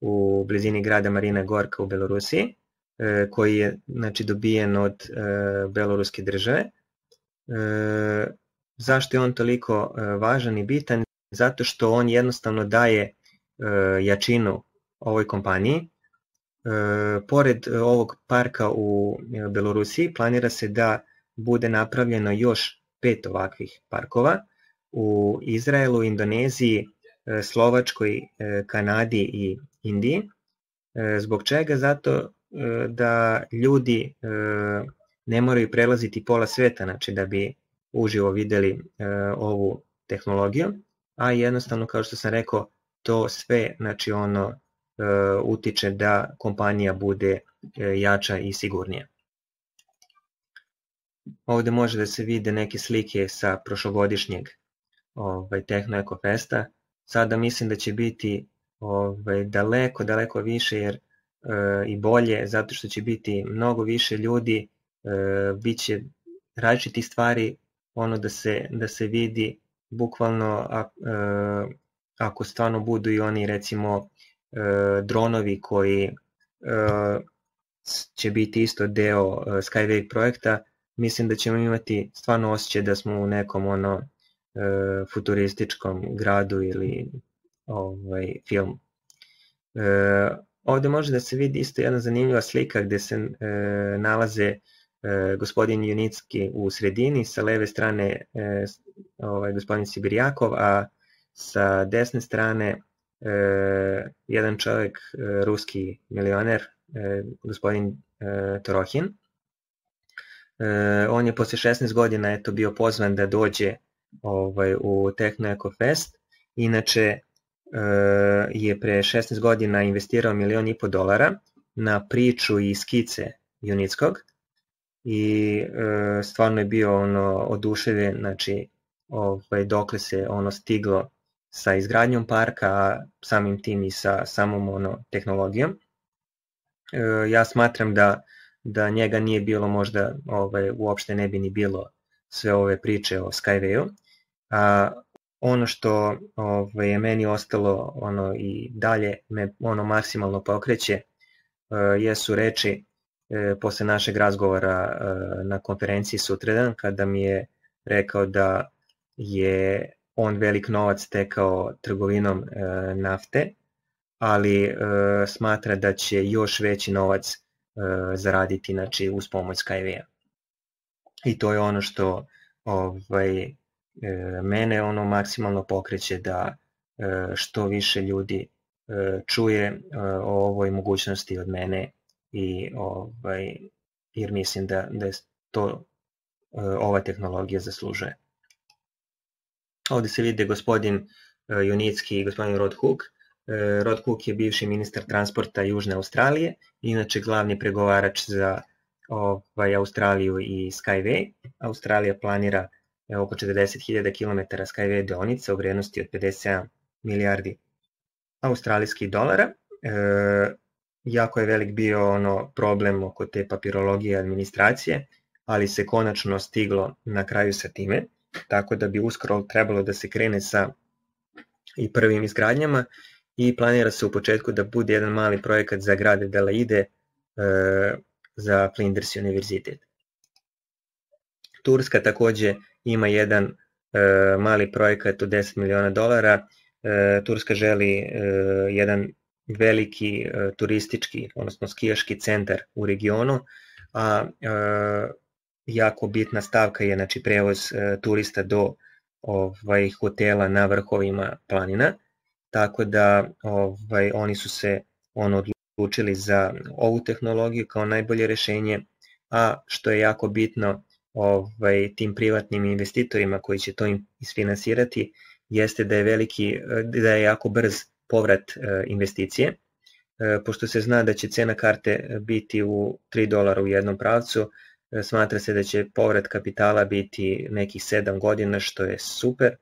S1: u blizini grada Marina Gorka u Belorusiji, e, koji je znači, dobijen od e, beloruske države e, zašto je on toliko e, važan i bitan? Zato što on jednostavno daje e, jačinu ovoj kompaniji. E, pored e, ovog parka u e, Belorusiji planira se da bude napravljeno još pet ovakvih parkova u Izraelu, Indoneziji, e, Slovačkoj, Kanadi i Indiji. zbog čega? Zato da ljudi ne moraju prelaziti pola sveta znači, da bi uživo videli e, ovu tehnologiju, a jednostavno, kao što sam rekao, to sve znači, ono, e, utiče da kompanija bude e, jača i sigurnija. Ovde može da se vide neke slike sa prošlogodišnjeg ovaj, Techno Eco Festa. Sada mislim da će biti ovaj, daleko, daleko više jer, e, i bolje, zato što će biti mnogo više ljudi e, bit će različiti stvari, ono da se, da se vidi bukvalno a, e, ako stvarno budu i oni recimo e, dronovi koji e, će biti isto deo e, Skyway projekta, mislim da ćemo imati stvarno osjećaj da smo u nekom ono e, futurističkom gradu ili ovaj film. E, ovde može da se vidi isto jedna zanimljiva slika gde se e, nalaze e, E, gospodin Junicki u sredini, sa leve strane e, ovaj, gospodin Sibirjakov, a sa desne strane e, jedan čovjek, e, ruski milioner, e, gospodin e, Torohin. E, on je posle 16 godina eto bio pozvan da dođe ovaj, u Techno Eco Fest. Inače, e, je pre 16 godina investirao milion i po dolara na priču i skice Junickog i e, stvarno je bio ono oduševljen, znači ovaj, dokle se ono stiglo sa izgradnjom parka, a samim tim i sa samom ono tehnologijom. E, ja smatram da da njega nije bilo možda ovaj uopšte ne bi ni bilo sve ove priče o Skywayu. A ono što ovaj je meni ostalo ono i dalje me ono maksimalno pokreće e, jesu reči e, posle našeg razgovora e, na konferenciji sutredan kada mi je rekao da je on velik novac tekao trgovinom e, nafte, ali e, smatra da će još veći novac e, zaraditi znači, uz pomoć Skyway-a. I to je ono što ovaj, e, mene ono maksimalno pokreće da e, što više ljudi e, čuje e, o ovoj mogućnosti od mene i ovaj, jer mislim da, da je to e, ova tehnologija zaslužuje. Ovde se vide gospodin e, Junicki i gospodin Rod Hook. E, Rod Cook je bivši ministar transporta Južne Australije, inače glavni pregovarač za ovaj, Australiju i Skyway. Australija planira oko 40.000 km Skyway deonica u vrednosti od 57 milijardi australijskih dolara. E, jako je velik bio ono problem oko te papirologije administracije, ali se konačno stiglo na kraju sa time, tako da bi uskoro trebalo da se krene sa i prvim izgradnjama i planira se u početku da bude jedan mali projekat za grade Delaide da e, za Flinders univerzitet. Turska takođe ima jedan e, mali projekat od 10 miliona dolara. E, Turska želi e, jedan veliki e, turistički, odnosno skijaški centar u regionu, a e, jako bitna stavka je znači, prevoz e, turista do ovaj, hotela na vrhovima planina, tako da ovaj, oni su se on odlučili za ovu tehnologiju kao najbolje rešenje, a što je jako bitno ovaj, tim privatnim investitorima koji će to im isfinansirati, jeste da je veliki, e, da je jako brz povrat e, investicije, e, pošto se zna da će cena karte biti u 3 dolara u jednom pravcu, e, smatra se da će povrat kapitala biti nekih 7 godina, što je super,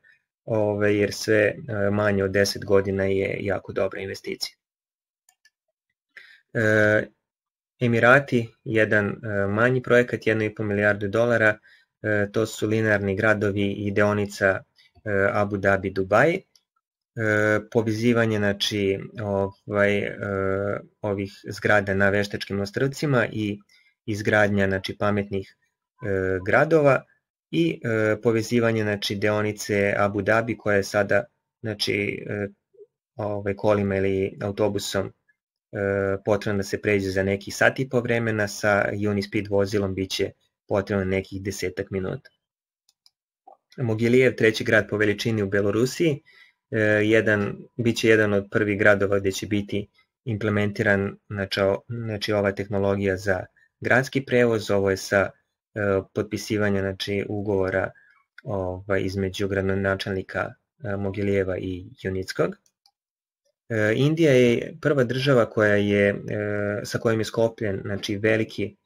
S1: ove, jer sve manje od 10 godina je jako dobra investicija. Emirati, jedan manji projekat, 1,5 milijardu dolara, to su linearni gradovi i deonica Abu Dhabi, Dubai. E, povezivanje znači, ovaj, e, ovih zgrada na veštačkim ostrvcima i izgradnja znači, pametnih e, gradova i povezivanje znači, deonice Abu Dhabi koja je sada znači, ovaj, kolima ili autobusom potrebno da se pređe za neki sat i po vremena, sa Unispeed vozilom biće potrebno nekih desetak minuta. Mogilijev, treći grad po veličini u Belorusiji, E, jedan, bit će jedan od prvih gradova gde će biti implementiran znači, znači ova tehnologija za gradski prevoz, ovo je sa e, potpisivanja znači, ugovora ovaj, između gradonačelnika e, Mogilijeva i Junickog. E, Indija je prva država koja je, e, sa kojom je skopljen znači, veliki e,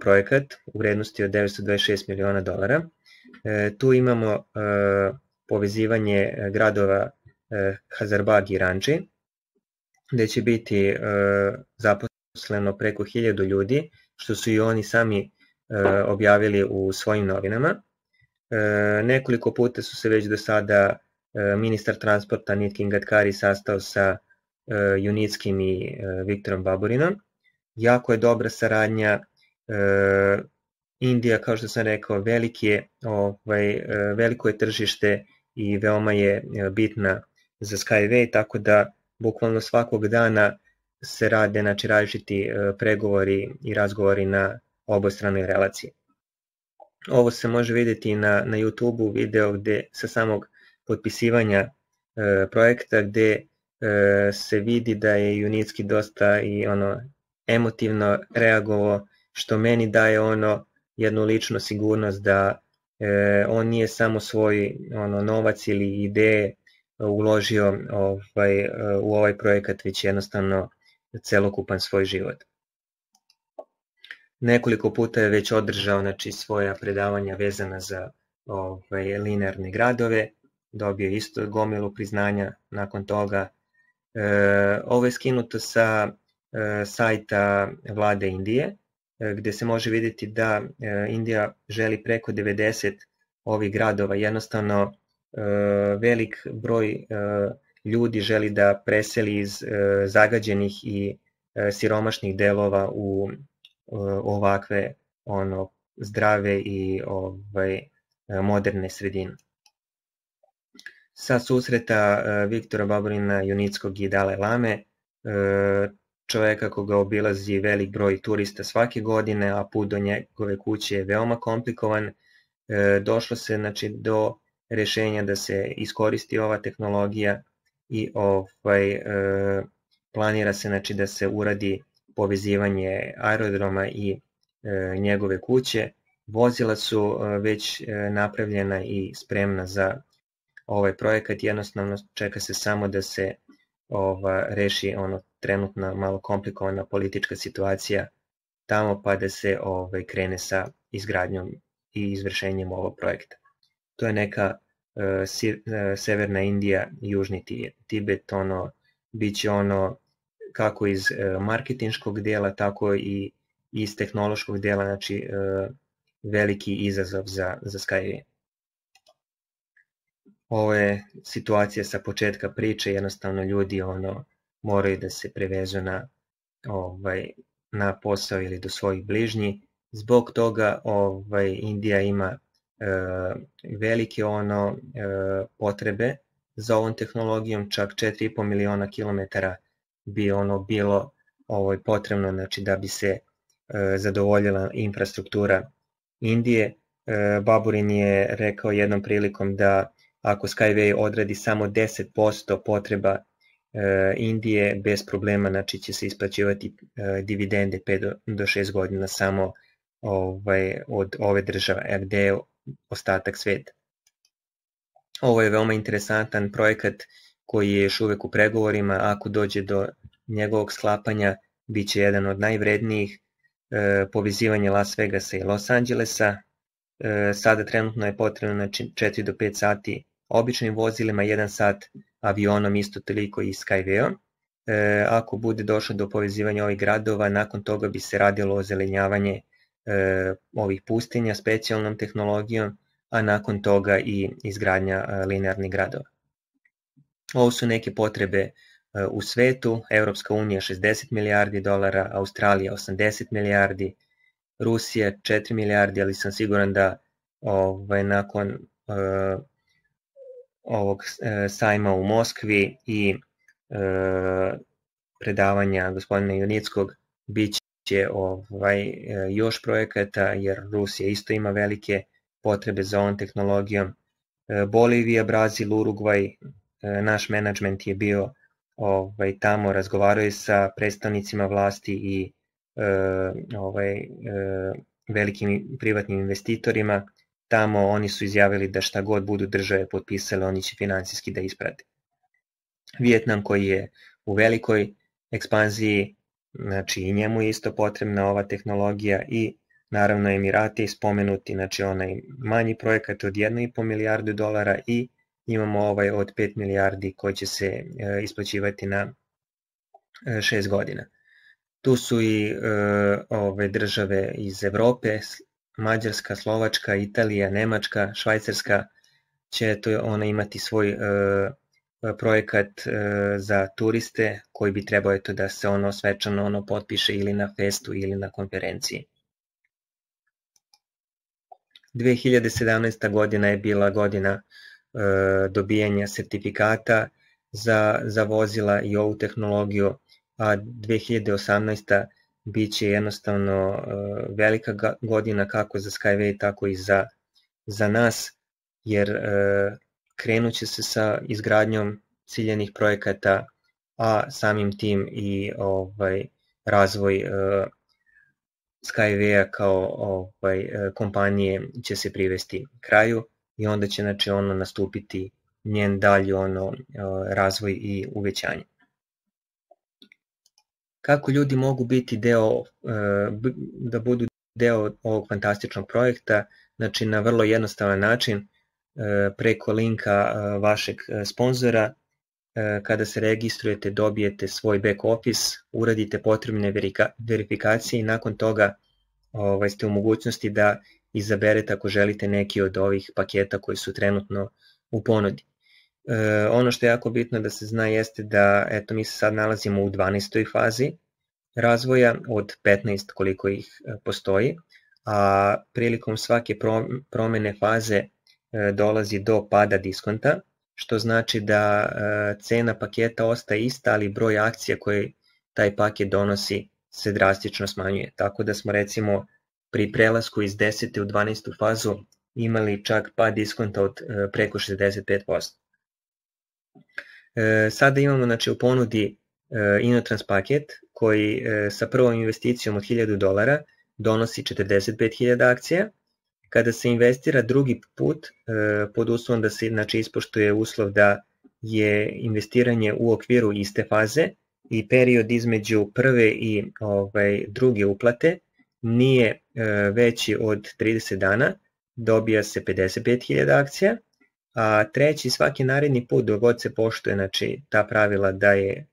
S1: projekat u vrednosti od 926 miliona dolara. E, tu imamo e, povezivanje e, gradova e, Hazarbag i Ranđi, gde će biti e, zaposleno preko 1000 ljudi, što su i oni sami objavili u svojim novinama. Nekoliko puta su se već do sada ministar transporta Nitkin Gadkari sastao sa Junitskim i Viktorom Baburinom. Jako je dobra saradnja Indija, kao što sam rekao, veliki je, ovaj, e, veliko je tržište i veoma je e, bitna za Skyway, tako da bukvalno svakog dana se rade znači, različiti e, pregovori i razgovori na obostranoj relaciji. Ovo se može videti na, na YouTube-u video gde sa samog potpisivanja e, projekta gde e, se vidi da je Junitski dosta i ono emotivno reagovao što meni daje ono jednu ličnu sigurnost da e, on nije samo svoj ono novac ili ideje e, uložio ovaj, e, u ovaj projekat, već jednostavno celokupan svoj život. Nekoliko puta je već održao znači, svoja predavanja vezana za ovaj, linearne gradove, dobio isto gomilu priznanja nakon toga. E, ovo je skinuto sa e, sajta vlade Indije, E, gde se može videti da e, Indija želi preko 90 ovih gradova. Jednostavno, e, velik broj ljudi želi da preseli iz zagađenih i siromašnih delova u ovakve ono zdrave i ovaj moderne sredine. Sa susreta Viktora Baburina Junickog i Dale Lame čoveka koga obilazi velik broj turista svake godine, a put do njegove kuće je veoma komplikovan, e, došlo se znači, do rešenja da se iskoristi ova tehnologija i ovaj, e, planira se znači, da se uradi povezivanje aerodroma i e, njegove kuće. Vozila su e, već e, napravljena i spremna za ovaj projekat, jednostavno čeka se samo da se ova, reši ono trenutna malo komplikovana politička situacija tamo pa da se ovaj, krene sa izgradnjom i izvršenjem ovog projekta. To je neka e, si, e, severna Indija, južni Tibet, ono, bit će ono kako iz e, marketinškog dela, tako i iz tehnološkog dela, znači e, veliki izazov za, za Skyway. Ovo je situacija sa početka priče, jednostavno ljudi ono, moraju da se prevezu na, ovaj, na posao ili do svojih bližnji. Zbog toga ovaj, Indija ima e, velike ono e, potrebe za ovom tehnologijom, čak 4,5 miliona kilometara bi ono bilo ovaj, potrebno znači, da bi se e, zadovoljila infrastruktura Indije. E, Baburin je rekao jednom prilikom da ako Skyway odradi samo 10% potreba Eh, Indije bez problema, znači će se isplaćivati eh, dividende 5 do, 6 godina samo ovaj, od ove države, a gde je ostatak sveta. Ovo je veoma interesantan projekat koji je još uvek u pregovorima, ako dođe do njegovog sklapanja, bit će jedan od najvrednijih e, povezivanje Las Vegasa i Los Angelesa. E, sada trenutno je potrebno znači, 4 do 5 sati običnim vozilima, 1 sat avionom isto toliko i Skyveo. E, ako bude došlo do povezivanja ovih gradova, nakon toga bi se radilo ozelenjavanje e, ovih pustinja specijalnom tehnologijom, a nakon toga i izgradnja e, linearnih gradova. Ovo su neke potrebe e, u svetu, Evropska unija 60 milijardi dolara, Australija 80 milijardi, Rusija 4 milijardi, ali sam siguran da ovaj, nakon e, ovog e, sajma u Moskvi i e, predavanja gospodina Junickog bit će ovaj, e, još projekata jer Rusija isto ima velike potrebe za ovom tehnologijom. E, Bolivija, Brazil, Urugvaj, naš menadžment je bio ovaj, tamo, razgovarao sa predstavnicima vlasti i e, ovaj, e, velikim privatnim investitorima tamo oni su izjavili da šta god budu države potpisale, oni će financijski da isprate. Vjetnam koji je u velikoj ekspanziji, znači i njemu je isto potrebna ova tehnologija i naravno Emirati spomenuti, znači onaj manji projekat od 1,5 milijardu dolara i imamo ovaj od 5 milijardi koji će se e, isplaćivati na 6 e, godina. Tu su i e, ove države iz Evrope, Mađarska, Slovačka, Italija, Nemačka, Švajcarska će to ona imati svoj e, projekat e, za turiste koji bi trebao eto da se ono svečano ono potpiše ili na festu ili na konferenciji. 2017. godina je bila godina e, dobijanja sertifikata za, za vozila i ovu tehnologiju, a 2018 biće jednostavno eh, velika godina kako za Skyway, tako i za, za nas, jer eh, krenut će se sa izgradnjom ciljenih projekata, a samim tim i ovaj razvoj eh, Skyway-a kao ovaj, kompanije će se privesti kraju i onda će znači, ono nastupiti njen dalji ono, razvoj i uvećanje kako ljudi mogu biti deo, e, da budu deo ovog fantastičnog projekta, znači na vrlo jednostavan način e, preko linka e, vašeg sponzora, kada se registrujete dobijete svoj back office, uradite potrebne verifikacije i nakon toga ovaj, ste u mogućnosti da izaberete ako želite neki od ovih paketa koji su trenutno u ponudi. E, ono što je jako bitno da se zna jeste da eto, mi se sad nalazimo u 12. fazi razvoja od 15 koliko ih e, postoji, a prilikom svake promene faze e, dolazi do pada diskonta, što znači da e, cena paketa ostaje ista, ali broj akcija koje taj paket donosi se drastično smanjuje. Tako da smo recimo pri prelasku iz 10. u 12. fazu imali čak pad diskonta od preko 65%. E, sada imamo znači, u ponudi e, Inotrans paket koji e, sa prvom investicijom od 1000 dolara donosi 45.000 akcija. Kada se investira drugi put, e, pod uslovom da se znači, ispoštuje uslov da je investiranje u okviru iste faze i period između prve i ovaj, druge uplate nije veći od 30 dana, dobija se 55.000 akcija A treći, svaki naredni put god se poštuje znači, ta pravila da je e,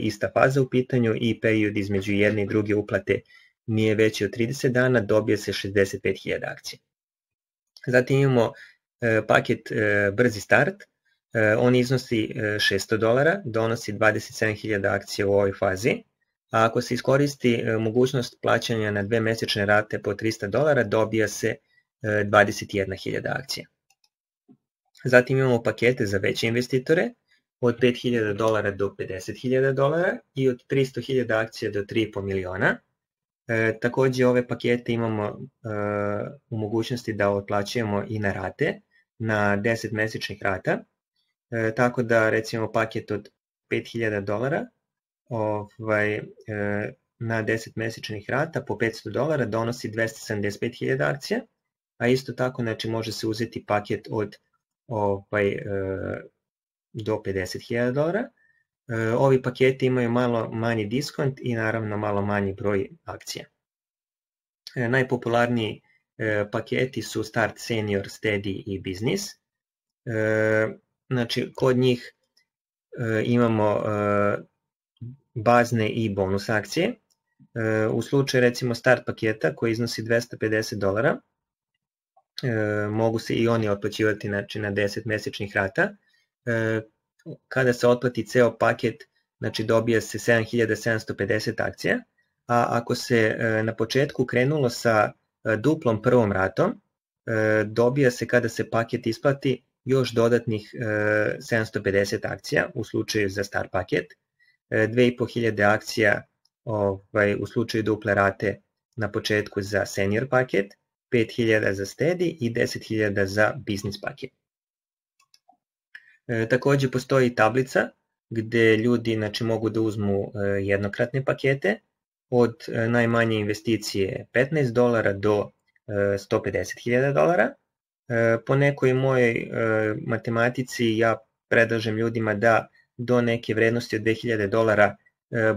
S1: ista faza u pitanju i period između jedne i druge uplate nije veći od 30 dana, dobije se 65.000 akcija. Zatim imamo e, paket e, Brzi start, e, on iznosi e, 600 dolara, donosi 27.000 akcija u ovoj fazi, a ako se iskoristi e, mogućnost plaćanja na dve mesečne rate po 300 dolara, dobija se e, 21.000 akcija. Zatim imamo pakete za veće investitore od 5000 dolara do 50.000 dolara i od 300.000 akcija do 3,5 miliona. E, takođe ove pakete imamo e, u mogućnosti da otplaćujemo i na rate, na 10 mesečnih rata, e, tako da recimo paket od 5000 dolara ovaj, e, na 10 mesečnih rata po 500 dolara donosi 275.000 akcija, a isto tako znači, može se uzeti paket od ovaj, e, do 50.000 dolara. E, ovi paketi imaju malo manji diskont i naravno malo manji broj akcija. E, najpopularniji paketi su Start, Senior, Steady i Business. Znači, kod njih imamo bazne i bonus akcije. U slučaju recimo Start paketa koji iznosi 250 dolara, e, mogu se i oni otplaćivati znači, na 10 mesečnih rata. E, kada se otplati ceo paket, znači dobije se 7750 akcija, a ako se e, na početku krenulo sa e, duplom prvom ratom, e, dobija se kada se paket isplati još dodatnih e, 750 akcija u slučaju za star paket, e, 2500 akcija ovaj, u slučaju duple rate na početku za senior paket 5000 za Steady i 10.000 za business paket. E, takođe postoji tablica gde ljudi znači, mogu da uzmu e, jednokratne pakete od e, najmanje investicije 15 dolara do e, 150.000 dolara. E, po nekoj mojoj e, matematici ja predlažem ljudima da do neke vrednosti od 2000 dolara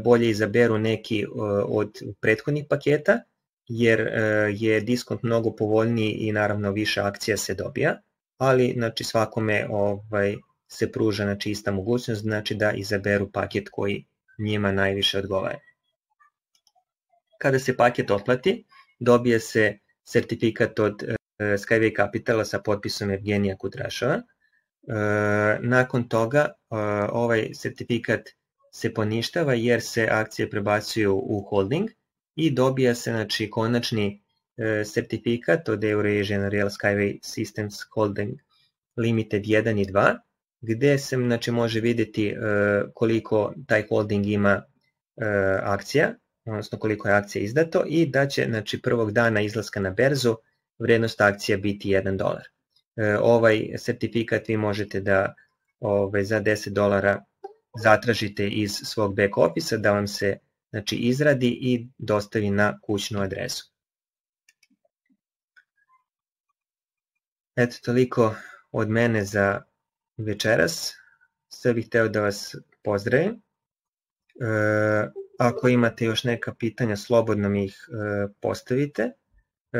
S1: bolje izaberu neki od prethodnih paketa, jer e, je diskont mnogo povoljniji i naravno više akcija se dobija, ali znači svakome ovaj se pruža znači ista mogućnost, znači da izaberu paket koji njima najviše odgovara. Kada se paket otplati, dobije se sertifikat od e, Skyway Capitala sa potpisom Evgenija Kudrašova. E, nakon toga ovaj sertifikat se poništava jer se akcije prebacuju u holding, i dobija se znači, konačni e, sertifikat od Eurasian Real Skyway Systems Holding Limited 1 i 2, gde se znači, može videti e, koliko taj holding ima e, akcija, odnosno koliko je akcija izdato i da će znači, prvog dana izlaska na berzu vrednost akcija biti 1 dolar. E, ovaj sertifikat vi možete da ovaj, za 10 dolara zatražite iz svog back office da vam se Znači, izradi i dostavi na kućnu adresu. Eto, toliko od mene za večeras. Sve bih hteo da vas pozdravim. E, ako imate još neka pitanja, slobodno mi ih e, postavite. E,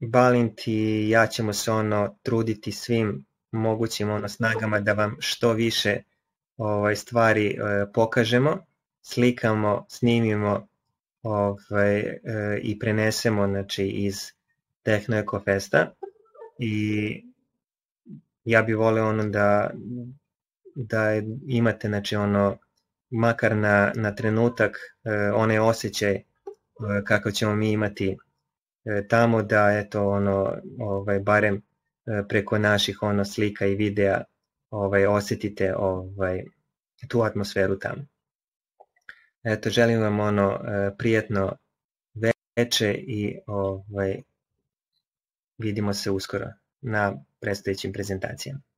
S1: Balint i ja ćemo se ono truditi svim mogućim ono snagama da vam što više ovaj stvari e, pokažemo slikamo, snimimo ovaj, e, i prenesemo znači, iz Tehno Eko Festa i ja bih voleo ono da, da imate znači, ono, makar na, na trenutak e, one osjećaj e, kako ćemo mi imati e, tamo da eto ono ovaj barem e, preko naših ono slika i videa ovaj osetite ovaj tu atmosferu tamo Eto, želim vam ono e, prijetno veče i ovaj, vidimo se uskoro na predstojećim prezentacijama.